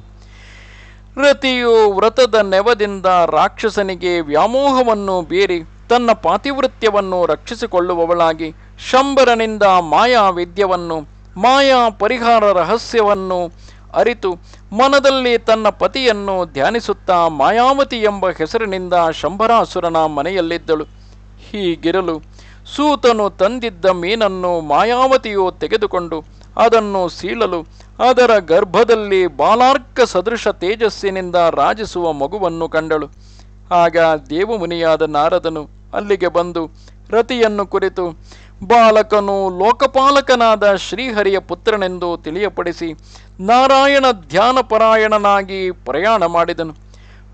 ರತಿಯು ವ್ರತದ ನೆವದಿಂದ ರಾಕ್ಷಸನಿಗೆ ವ್ಯಾಮೋಹವನ್ನು ಬೀರಿ ತನ್ನ ಪಾತಿವೃತ್ಯವನ್ನು ರಕ್ಷಿಸಿಕೊಳ್ಳುವವಳಾಗಿ ಶಂಬರನಿಂದ ಮಾಯಾ ವಿದ್ಯವನ್ನು ಮಾಯಾ ಪರಿಹಾರ ರಹಸ್ಯವನ್ನು ಅರಿತು ಮನದಲ್ಲಿ ತನ್ನ ಪತಿಯನ್ನು ಧ್ಯಾನಿಸುತ್ತಾ ಮಾಯಾವತಿ ಎಂಬ ಹೆಸರಿನಿಂದ ಶಂಭರಾಸುರನ ಮನೆಯಲ್ಲಿದ್ದಳು ಹೀಗಿರಲು ಸೂತನು ತಂದಿದ್ದ ಮೀನನ್ನು ಮಾಯಾವತಿಯು ತೆಗೆದುಕೊಂಡು ಅದನ್ನು ಸೀಳಲು ಅದರ ಗರ್ಭದಲ್ಲಿ ಬಾಲಾರ್ಕ ಸದೃಶ ತೇಜಸ್ಸಿನಿಂದ ರಾಜಿಸುವ ಮಗುವನ್ನು ಕಂಡಳು ಆಗ ದೇವಮುನಿಯಾದ ನಾರದನು ಅಲ್ಲಿಗೆ ಬಂದು ರತಿಯನ್ನು ಕುರಿತು ಬಾಲಕನು ಲೋಕಪಾಲಕನಾದ ಶ್ರೀಹರಿಯ ಪುತ್ರನೆಂದು ತಿಳಿಯಪಡಿಸಿ ನಾರಾಯಣ ಧ್ಯಾನಪರಾಯಣನಾಗಿ ಪ್ರಯಾಣ ಮಾಡಿದನು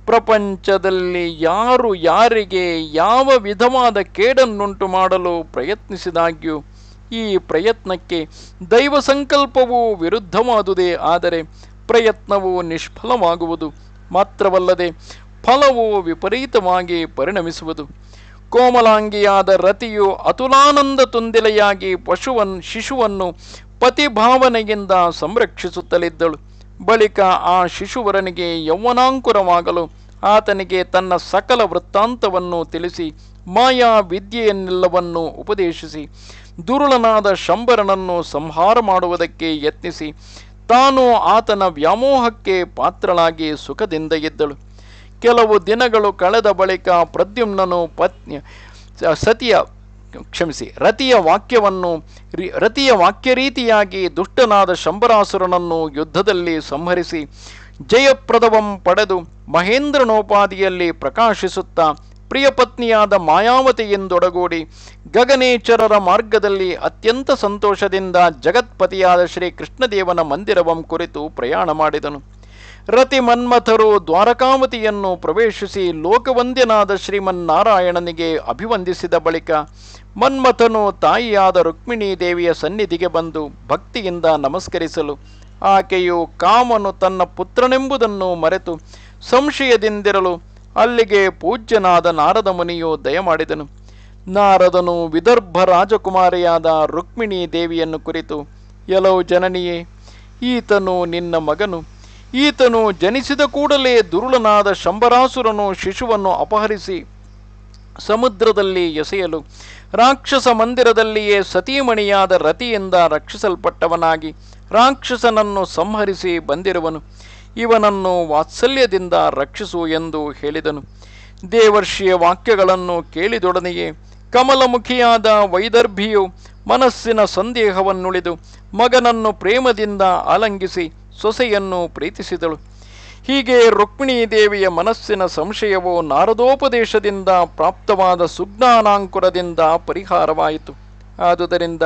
ಪ್ರಪಂಚದಲ್ಲಿ ಯಾರು ಯಾರಿಗೆ ಯಾವ ವಿಧವಾದ ಕೇಡನ್ನುಂಟು ಮಾಡಲು ಪ್ರಯತ್ನಿಸಿದಾಗ್ಯೂ ಈ ಪ್ರಯತ್ನಕ್ಕೆ ದೈವ ಸಂಕಲ್ಪವು ವಿರುದ್ಧವಾದುದೇ ಆದರೆ ಪ್ರಯತ್ನವು ನಿಷ್ಫಲವಾಗುವುದು ಮಾತ್ರವಲ್ಲದೆ ಫಲವು ವಿಪರೀತವಾಗಿ ಪರಿಣಮಿಸುವುದು ಕೋಮಲಾಂಗಿಯಾದ ರತಿಯು ಅತುಲಾನಂದ ತುಂದಿಲೆಯಾಗಿ ಪಶುವನ್ ಶಿಶುವನ್ನು ಪತಿಭಾವನೆಯಿಂದ ಸಂರಕ್ಷಿಸುತ್ತಲಿದ್ದಳು ಬಳಿಕ ಆ ಶಿಶುವರನಿಗೆ ಯೌವನಾಂಕುರವಾಗಲು ಆತನಿಗೆ ತನ್ನ ಸಕಲ ವೃತ್ತಾಂತವನ್ನು ತಿಳಿಸಿ ಮಾಯಾ ವಿದ್ಯೆಯನ್ನೆಲ್ಲವನ್ನು ಉಪದೇಶಿಸಿ ದುರುಳನಾದ ಶಂಬರನನ್ನು ಸಂಹಾರ ಮಾಡುವುದಕ್ಕೆ ಯತ್ನಿಸಿ ತಾನು ಆತನ ವ್ಯಾಮೋಹಕ್ಕೆ ಪಾತ್ರಳಾಗಿ ಸುಖದಿಂದ ಇದ್ದಳು ಕೆಲವು ದಿನಗಳು ಕಳೆದ ಬಳಿಕ ಪ್ರದ್ಯುಮ್ನನು ಪತ್ನಿ ಸತಿಯ ಕ್ಷಮಿಸಿ ರತಿಯ ವಾಕ್ಯವನ್ನು ರತಿಯ ವಾಕ್ಯ ರೀತಿಯಾಗಿ ದುಷ್ಟನಾದ ಶಂಬರಾಸುರನನ್ನು ಯುದ್ಧದಲ್ಲಿ ಸಂಹರಿಸಿ ಜಯಪ್ರದವಂ ಪಡೆದು ಮಹೇಂದ್ರನೋಪಾದಿಯಲ್ಲಿ ಪ್ರಕಾಶಿಸುತ್ತಾ ಪ್ರಿಯಪತ್ನಿಯಾದ ಮಾಯಾವತಿಯಿಂದೊಡಗೂಡಿ ಗಗನೇಚರರ ಮಾರ್ಗದಲ್ಲಿ ಅತ್ಯಂತ ಸಂತೋಷದಿಂದ ಜಗತ್ಪತಿಯಾದ ಶ್ರೀ ಕೃಷ್ಣದೇವನ ಮಂದಿರವಂ ಕುರಿತು ಪ್ರಯಾಣ ಮಾಡಿದನು ರತಿ ಮನ್ಮಥರು ದ್ವಾರಕಾವತಿಯನ್ನು ಪ್ರವೇಶಿಸಿ ಲೋಕವಂದ್ಯನಾದ ಶ್ರೀಮನ್ನಾರಾಯಣನಿಗೆ ಅಭಿವಂದಿಸಿದ ಬಳಿಕ ಮನ್ಮಥನು ತಾಯಿಯಾದ ರುಕ್ಮಿಣೀ ದೇವಿಯ ಸನ್ನಿಧಿಗೆ ಬಂದು ಭಕ್ತಿಯಿಂದ ನಮಸ್ಕರಿಸಲು ಆಕೆಯು ಕಾಮನು ತನ್ನ ಪುತ್ರನೆಂಬುದನ್ನು ಮರೆತು ಸಂಶಯದಿಂದಿರಲು ಅಲ್ಲಿಗೆ ಪೂಜ್ಯನಾದ ನಾರದ ಮುನಿಯು ದಯಮಾಡಿದನು ನಾರದನು ವಿದರ್ಭ ರಾಜಕುಮಾರಿಯಾದ ರುಕ್ಮಿಣೀ ದೇವಿಯನ್ನು ಕುರಿತು ಎಲವು ಜನನಿಯೇ ಈತನು ನಿನ್ನ ಮಗನು ಈತನು ಜನಿಸಿದ ಕೂಡಲೇ ದುರುಳನಾದ ಶಂಬರಾಸುರನು ಶಿಶುವನ್ನು ಅಪಹರಿಸಿ ಸಮುದ್ರದಲ್ಲಿ ಎಸೆಯಲು ರಾಕ್ಷಸ ಮಂದಿರದಲ್ಲಿಯೇ ಸತೀಮಣಿಯಾದ ರತಿಯಿಂದ ರಕ್ಷಿಸಲ್ಪಟ್ಟವನಾಗಿ ರಾಕ್ಷಸನನ್ನು ಸಂಹರಿಸಿ ಬಂದಿರುವನು ಇವನನ್ನು ವಾತ್ಸಲ್ಯದಿಂದ ರಕ್ಷಿಸು ಎಂದು ಹೇಳಿದನು ದೇವರ್ಷಿಯ ವಾಕ್ಯಗಳನ್ನು ಕೇಳಿದೊಡನೆಯೇ ಕಮಲಮುಖಿಯಾದ ವೈದರ್ಭಿಯು ಮನಸ್ಸಿನ ಸಂದೇಹವನ್ನುಳಿದು ಮಗನನ್ನು ಪ್ರೇಮದಿಂದ ಆಲಂಗಿಸಿ ಸೊಸೆಯನ್ನು ಪ್ರೀತಿಸಿದಳು ಹೀಗೆ ರುಕ್ಮಿಣೀ ದೇವಿಯ ಮನಸ್ಸಿನ ಸಂಶಯವು ನಾರದೋಪದೇಶದಿಂದ ಪ್ರಾಪ್ತವಾದ ಸುಜ್ಞಾನಾಂಕುರದಿಂದ ಪರಿಹಾರವಾಯಿತು ಆದುದರಿಂದ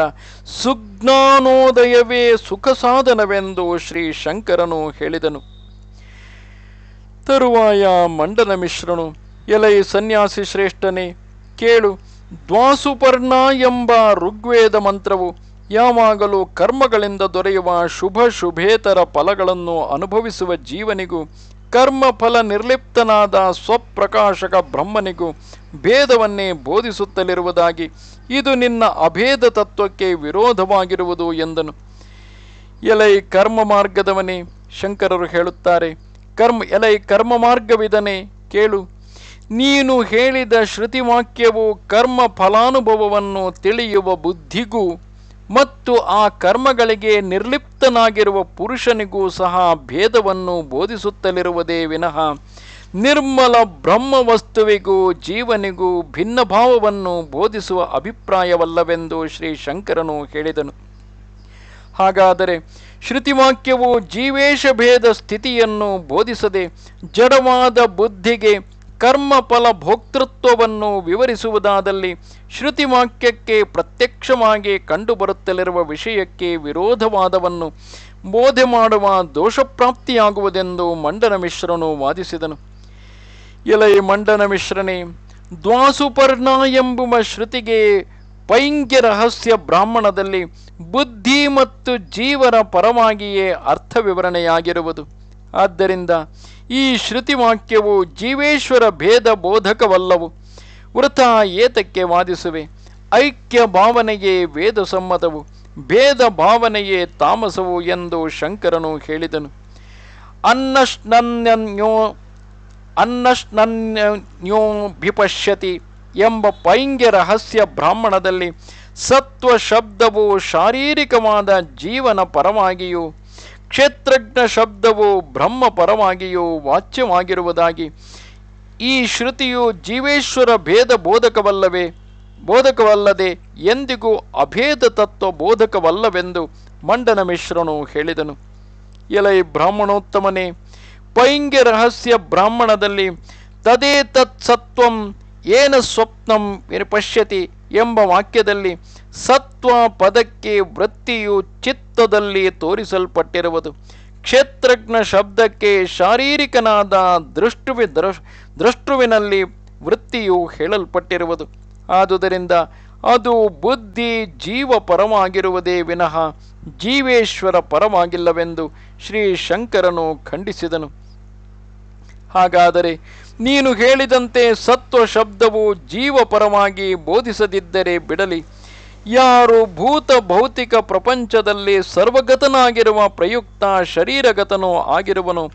ಸುಜ್ಞಾನೋದಯವೇ ಸುಖ ಸಾಧನವೆಂದು ಶ್ರೀ ಶಂಕರನು ಹೇಳಿದನು ತರುವಾಯ ಮಂಡನ ಮಿಶ್ರನು ಎಲೈ ಸನ್ಯಾಸಿ ಶ್ರೇಷ್ಠನೇ ಕೇಳು ದ್ವಾಸುಪರ್ಣ ಎಂಬ ಋಗ್ವೇದ ಮಂತ್ರವು ಯಾವಾಗಲೂ ಕರ್ಮಗಳಿಂದ ದೊರೆಯುವ ಶುಭ ಶುಭೇತರ ಫಲಗಳನ್ನು ಅನುಭವಿಸುವ ಜೀವನಿಗೂ ಕರ್ಮಫಲ ನಿರ್ಲಿಪ್ತನಾದ ಸ್ವಪ್ರಕಾಶಕ ಬ್ರಹ್ಮನಿಗೂ ಭೇದವನ್ನೇ ಬೋಧಿಸುತ್ತಲಿರುವುದಾಗಿ ಇದು ನಿನ್ನ ಅಭೇದ ತತ್ವಕ್ಕೆ ವಿರೋಧವಾಗಿರುವುದು ಎಂದನು ಎಲೈ ಕರ್ಮ ಮಾರ್ಗದವನೇ ಶಂಕರರು ಹೇಳುತ್ತಾರೆ ಕರ್ಮ ಎಲೈ ಕರ್ಮ ಮಾರ್ಗವಿದನೇ ಕೇಳು ನೀನು ಹೇಳಿದ ಶ್ರುತಿವಾಕ್ಯವು ಕರ್ಮ ಫಲಾನುಭವವನ್ನು ತಿಳಿಯುವ ಬುದ್ಧಿಗೂ ಮತ್ತು ಆ ಕರ್ಮಗಳಿಗೆ ನಿರ್ಲಿಪ್ತನಾಗಿರುವ ಪುರುಷನಿಗೂ ಸಹ ಭೇದವನ್ನು ಬೋಧಿಸುತ್ತಲಿರುವುದೇ ವಿನಃ ನಿರ್ಮಲ ಬ್ರಹ್ಮ ವಸ್ತುವಿಗೂ ಜೀವನಿಗೂ ಭಿನ್ನ ಭಾವವನ್ನು ಬೋಧಿಸುವ ಅಭಿಪ್ರಾಯವಲ್ಲವೆಂದು ಶ್ರೀ ಶಂಕರನು ಹೇಳಿದನು ಹಾಗಾದರೆ ಶ್ರುತಿವಾಕ್ಯವು ಜೀವೇಶ ಭೇದ ಸ್ಥಿತಿಯನ್ನು ಬೋಧಿಸದೆ ಜಡವಾದ ಬುದ್ಧಿಗೆ ಕರ್ಮಫಲ ಭೋಕ್ತೃತ್ವವನ್ನು ವಿವರಿಸುವುದಾದಲ್ಲಿ ಶ್ರುತಿವಾಕ್ಯಕ್ಕೆ ಪ್ರತ್ಯಕ್ಷವಾಗಿ ಕಂಡುಬರುತ್ತಲಿರುವ ವಿಷಯಕ್ಕೆ ವಿರೋಧವಾದವನ್ನು ಬೋಧೆ ಮಾಡುವ ದೋಷಪ್ರಾಪ್ತಿಯಾಗುವುದೆಂದು ಮಂಡನ ಮಿಶ್ರನು ವಾದಿಸಿದನು ಎಲೈ ಮಂಡನ ಮಿಶ್ರನೇ ದ್ವಾಸುಪರ್ಣ ಎಂಬುವ ಶ್ರುತಿಗೆ ಪೈಂಗ್ಯ ರಹಸ್ಯ ಬ್ರಾಹ್ಮಣದಲ್ಲಿ ಬುದ್ಧಿ ಮತ್ತು ಜೀವನ ಪರವಾಗಿಯೇ ಅರ್ಥ ವಿವರಣೆಯಾಗಿರುವುದು ಆದ್ದರಿಂದ ಈ ಶ್ರುತಿವಾಕ್ಯವು ಜೀವೇಶ್ವರ ಭೇದ ಬೋಧಕವಲ್ಲವು ವೃಥ ಏತಕ್ಕೆ ವಾದಿಸುವೆ ಐಕ್ಯ ಭಾವನೆಯೇ ವೇದ ಸಮ್ಮತವು ಭೇದ ಭಾವನೆಯೇ ತಾಮಸವು ಎಂದು ಶಂಕರನು ಹೇಳಿದನು ಅನ್ನಶ್ನನ್ಯೋ ಅನ್ನಶ್ನನ್ಯೋ ಭಿಪಶ್ಯತಿ ಎಂಬ ಪೈಂಗ್ಯ ರಹಸ್ಯ ಬ್ರಾಹ್ಮಣದಲ್ಲಿ ಸತ್ವ ಶಬ್ದವು ಶಾರೀರಿಕವಾದ ಜೀವನ ಪರವಾಗಿಯೂ ಕ್ಷೇತ್ರಜ್ಞ ಶಬ್ದವು ಬ್ರಹ್ಮ ವಾಚ್ಯವಾಗಿರುವುದಾಗಿ ಈ ಶ್ರುತಿಯು ಜೀವೇಶ್ವರ ಭೇದ ಬೋಧಕವಲ್ಲವೇ ಬೋಧಕವಲ್ಲದೆ ಎಂದಿಗೂ ಅಭೇದ ತತ್ವ ಬೋಧಕವಲ್ಲವೆಂದು ಮಂಡನ ಮಿಶ್ರನು ಹೇಳಿದನು ಎಲೈ ಬ್ರಾಹ್ಮಣೋತ್ತಮನೇ ಪೈಂಗ್ಯ ರಹಸ್ಯ ಬ್ರಾಹ್ಮಣದಲ್ಲಿ ತದೇ ತತ್ಸತ್ವಂ ಏನ ಸ್ವಪ್ನಂ ಪಶ್ಯತಿ ಎಂಬ ವಾಕ್ಯದಲ್ಲಿ ಸತ್ವ ಪದಕ್ಕೆ ವೃತ್ತಿಯು ಚಿತ್ತದಲ್ಲಿ ತೋರಿಸಲ್ಪಟ್ಟಿರುವುದು ಕ್ಷೇತ್ರಜ್ಞ ಶಬ್ದಕ್ಕೆ ಶಾರೀರಿಕನಾದ ದೃಷ್ಟುವಿ ದೃಷ್ಟುವಿನಲ್ಲಿ ವೃತ್ತಿಯು ಹೇಳಲ್ಪಟ್ಟಿರುವುದು ಆದುದರಿಂದ ಅದು ಬುದ್ಧಿ ಜೀವ ಪರವಾಗಿರುವುದೇ ವಿನಃ ಜೀವೇಶ್ವರ ಪರವಾಗಿಲ್ಲವೆಂದು ಶ್ರೀ ಶಂಕರನು ಖಂಡಿಸಿದನು ಹಾಗಾದರೆ ನೀನು ಹೇಳಿದಂತೆ ಸತ್ವ ಶಬ್ದವು ಜೀವಪರವಾಗಿ ಬೋಧಿಸದಿದ್ದರೆ ಬಿಡಲಿ ಯಾರು ಭೂತ ಭೌತಿಕ ಪ್ರಪಂಚದಲ್ಲಿ ಸರ್ವಗತನಾಗಿರುವ ಪ್ರಯುಕ್ತ ಶರೀರಗತನೂ ಆಗಿರುವನು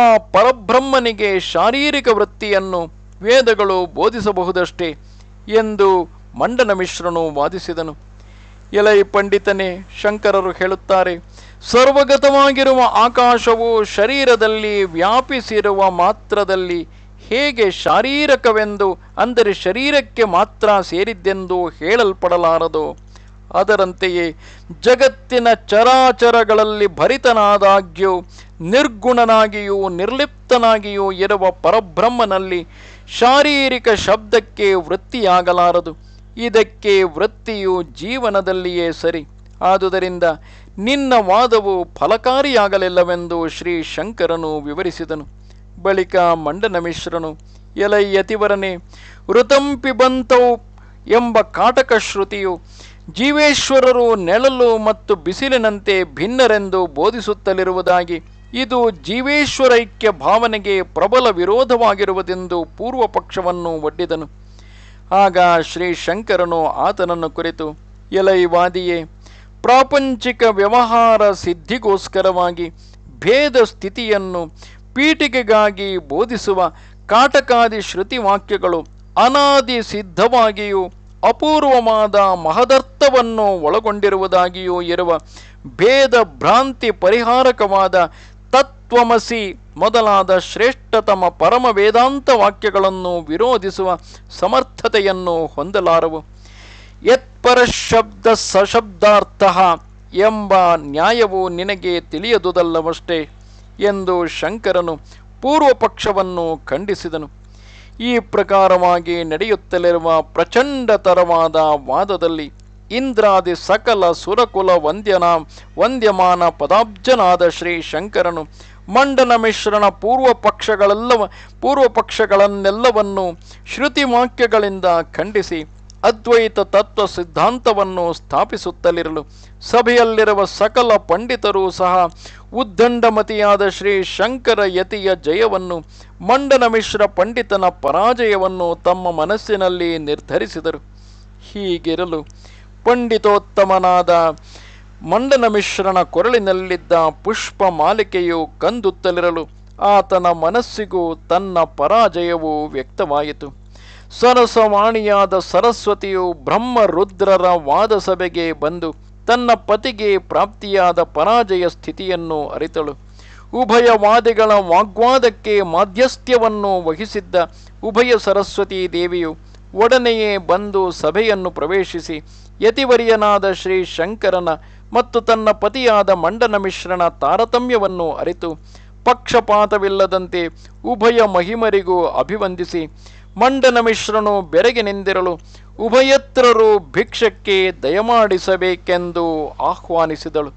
ಆ ಪರಬ್ರಹ್ಮನಿಗೆ ಶಾರೀರಿಕ ವೃತ್ತಿಯನ್ನು ವೇದಗಳು ಬೋಧಿಸಬಹುದಷ್ಟೇ ಎಂದು ಮಂಡನ ಮಿಶ್ರನು ವಾದಿಸಿದನು ಎಲೈ ಪಂಡಿತನೇ ಶಂಕರರು ಹೇಳುತ್ತಾರೆ ಸರ್ವಗತವಾಗಿರುವ ಆಕಾಶವು ಶರೀರದಲ್ಲಿ ವ್ಯಾಪಿಸಿರುವ ಮಾತ್ರದಲ್ಲಿ ಹೇಗೆ ಶಾರೀರಕವೆಂದು ಅಂದರೆ ಶರೀರಕ್ಕೆ ಮಾತ್ರ ಸೇರಿದ್ದೆಂದು ಹೇಳಲ್ಪಡಲಾರದು ಅದರಂತೆಯೇ ಜಗತ್ತಿನ ಚರಾಚರಗಳಲ್ಲಿ ಭರಿತನಾದಾಗ್ಯೂ ನಿರ್ಗುಣನಾಗಿಯೂ ನಿರ್ಲಿಪ್ತನಾಗಿಯೂ ಇರುವ ಪರಬ್ರಹ್ಮನಲ್ಲಿ ಶಾರೀರಿಕ ಶಬ್ದಕ್ಕೆ ವೃತ್ತಿಯಾಗಲಾರದು ಇದಕ್ಕೆ ವೃತ್ತಿಯು ಜೀವನದಲ್ಲಿಯೇ ಸರಿ ಆದುದರಿಂದ ನಿನ್ನ ವಾದವು ಫಲಕಾರಿಯಾಗಲಿಲ್ಲವೆಂದು ಶ್ರೀ ಶಂಕರನು ವಿವರಿಸಿದನು ಬಳಿಕ ಮಂಡನಮಿಶ್ರನು ಎಲೈ ಯತಿವರನೆ ವೃತಂ ಬಂತೌ ಎಂಬ ಕಾಟಕ ಶ್ರುತಿಯು ಜೀವೇಶ್ವರರು ನೆಳಲು ಮತ್ತು ಬಿಸಿಲಿನಂತೆ ಭಿನ್ನರೆಂದು ಬೋಧಿಸುತ್ತಲಿರುವುದಾಗಿ ಇದು ಜೀವೇಶ್ವರೈಕ್ಯ ಭಾವನೆಗೆ ಪ್ರಬಲ ವಿರೋಧವಾಗಿರುವುದೆಂದು ಪೂರ್ವ ಪಕ್ಷವನ್ನು ಒಡ್ಡಿದನು ಆಗ ಶ್ರೀ ಶಂಕರನು ಆತನನ್ನು ಕುರಿತು ಎಲೈವಾದಿಯೇ ಪ್ರಾಪಂಚಿಕ ವ್ಯವಹಾರ ಸಿದ್ಧಿಗೋಸ್ಕರವಾಗಿ ಭೇದ ಸ್ಥಿತಿಯನ್ನು ಪೀಠಿಗೆಗಾಗಿ ಬೋಧಿಸುವ ಕಾಟಕಾದಿ ವಾಕ್ಯಗಳು ಅನಾದಿ ಸಿದ್ಧವಾಗಿಯೂ ಅಪೂರ್ವವಾದ ಮಹದರ್ಥವನ್ನು ಒಳಗೊಂಡಿರುವುದಾಗಿಯೂ ಇರುವ ಭೇದ ಭ್ರಾಂತಿ ಪರಿಹಾರಕವಾದ ತತ್ವಮಸಿ ಮೊದಲಾದ ಶ್ರೇಷ್ಠತಮ ಪರಮ ವೇದಾಂತ ವಾಕ್ಯಗಳನ್ನು ವಿರೋಧಿಸುವ ಸಮರ್ಥತೆಯನ್ನು ಹೊಂದಲಾರವು ಯತ್ಪರಶಬ್ದ ಸಶಬ್ದಾರ್ಥ ಎಂಬ ನ್ಯಾಯವು ನಿನಗೆ ತಿಳಿಯದುದಲ್ಲವಷ್ಟೇ ಎಂದು ಶಂಕರನು ಪೂರ್ವಪಕ್ಷವನ್ನು ಖಂಡಿಸಿದನು ಈ ಪ್ರಕಾರವಾಗಿ ನಡೆಯುತ್ತಲಿರುವ ಪ್ರಚಂಡತರವಾದ ವಾದದಲ್ಲಿ ಇಂದ್ರಾದಿ ಸಕಲ ಸುರಕುಲ ವಂದ್ಯನ ವಂದ್ಯಮಾನ ಪದಾಬ್ಜನಾದ ಶ್ರೀ ಶಂಕರನು ಮಂಡನ ಮಿಶ್ರಣ ಪೂರ್ವ ಪಕ್ಷಗಳೆಲ್ಲವ ಪೂರ್ವ ಪಕ್ಷಗಳನ್ನೆಲ್ಲವನ್ನು ಶ್ರುತಿವಾಕ್ಯಗಳಿಂದ ಖಂಡಿಸಿ ಅದ್ವೈತ ತತ್ವ ಸಿದ್ಧಾಂತವನ್ನು ಸ್ಥಾಪಿಸುತ್ತಲಿರಲು ಸಭೆಯಲ್ಲಿರುವ ಸಕಲ ಪಂಡಿತರು ಸಹ ಉದ್ದಂಡಮತಿಯಾದ ಶ್ರೀ ಶಂಕರ ಯತಿಯ ಜಯವನ್ನು ಮಂಡನ ಮಿಶ್ರ ಪಂಡಿತನ ಪರಾಜಯವನ್ನು ತಮ್ಮ ಮನಸ್ಸಿನಲ್ಲಿ ನಿರ್ಧರಿಸಿದರು ಹೀಗಿರಲು ಪಂಡಿತೋತ್ತಮನಾದ ಮಂಡನ ಮಿಶ್ರನ ಕೊರಳಿನಲ್ಲಿದ್ದ ಪುಷ್ಪ ಮಾಲಿಕೆಯು ಕಂದುತ್ತಲಿರಲು ಆತನ ಮನಸ್ಸಿಗೂ ತನ್ನ ಪರಾಜಯವೂ ವ್ಯಕ್ತವಾಯಿತು ಸರಸವಾಣಿಯಾದ ಸರಸ್ವತಿಯು ಬ್ರಹ್ಮರುದ್ರರ ವಾದಸಭೆಗೆ ಬಂದು ತನ್ನ ಪತಿಗೆ ಪ್ರಾಪ್ತಿಯಾದ ಪರಾಜಯ ಸ್ಥಿತಿಯನ್ನು ಅರಿತಳು ಉಭಯವಾದಿಗಳ ವಾದಿಗಳ ವಾಗ್ವಾದಕ್ಕೆ ಮಾಧ್ಯಸ್ಥ್ಯವನ್ನು ವಹಿಸಿದ್ದ ಉಭಯ ಸರಸ್ವತಿ ದೇವಿಯು ಒಡನೆಯೇ ಬಂದು ಸಭೆಯನ್ನು ಪ್ರವೇಶಿಸಿ ಯತಿವರಿಯನಾದ ಶ್ರೀ ಶಂಕರನ ಮತ್ತು ತನ್ನ ಪತಿಯಾದ ಮಂಡನ ಮಿಶ್ರಣ ತಾರತಮ್ಯವನ್ನು ಅರಿತು ಪಕ್ಷಪಾತವಿಲ್ಲದಂತೆ ಉಭಯ ಮಹಿಮರಿಗೂ ಅಭಿವಂದಿಸಿ ಮಂಡನ ಮಿಶ್ರನು ನಿಂದಿರಲು ಉಭಯತ್ರರು ಭಿಕ್ಷಕ್ಕೆ ದಯಮಾಡಿಸಬೇಕೆಂದು ಆಹ್ವಾನಿಸಿದಳು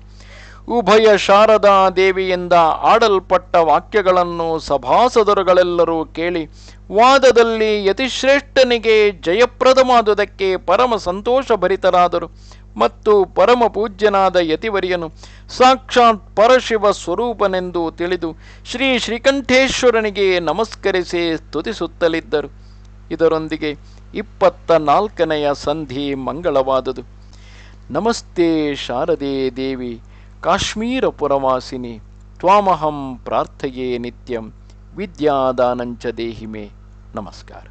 ಉಭಯ ಶಾರದಾ ದೇವಿಯಿಂದ ಆಡಲ್ಪಟ್ಟ ವಾಕ್ಯಗಳನ್ನು ಸಭಾಸದರುಗಳೆಲ್ಲರೂ ಕೇಳಿ ವಾದದಲ್ಲಿ ಯತಿಶ್ರೇಷ್ಠನಿಗೆ ಜಯಪ್ರದವಾದುದಕ್ಕೆ ಪರಮ ಸಂತೋಷ ಭರಿತರಾದರು ಮತ್ತು ಪರಮ ಪೂಜ್ಯನಾದ ಯತಿವರಿಯನು ಸಾಕ್ಷಾತ್ ಪರಶಿವ ಸ್ವರೂಪನೆಂದು ತಿಳಿದು ಶ್ರೀ ಶ್ರೀಕಂಠೇಶ್ವರನಿಗೆ ನಮಸ್ಕರಿಸಿ ಸ್ತುತಿಸುತ್ತಲಿದ್ದರು ಇದರೊಂದಿಗೆ ಇಪ್ಪತ್ತ ನಾಲ್ಕನೆಯ ಸಂಧಿ ಮಂಗಳವಾದುದು ನಮಸ್ತೆ ಶಾರದೆ ದೇವಿ ಕಾಶ್ಮೀರಪುರವಾಸಿನಿ ತ್ವಾಮಹಂ ಪ್ರಾರ್ಥೆಯೇ ನಿತ್ಯಂ ವಿದ್ಯಾದಾನಂಚ ದೇಹಿಮೆ ನಮಸ್ಕಾರ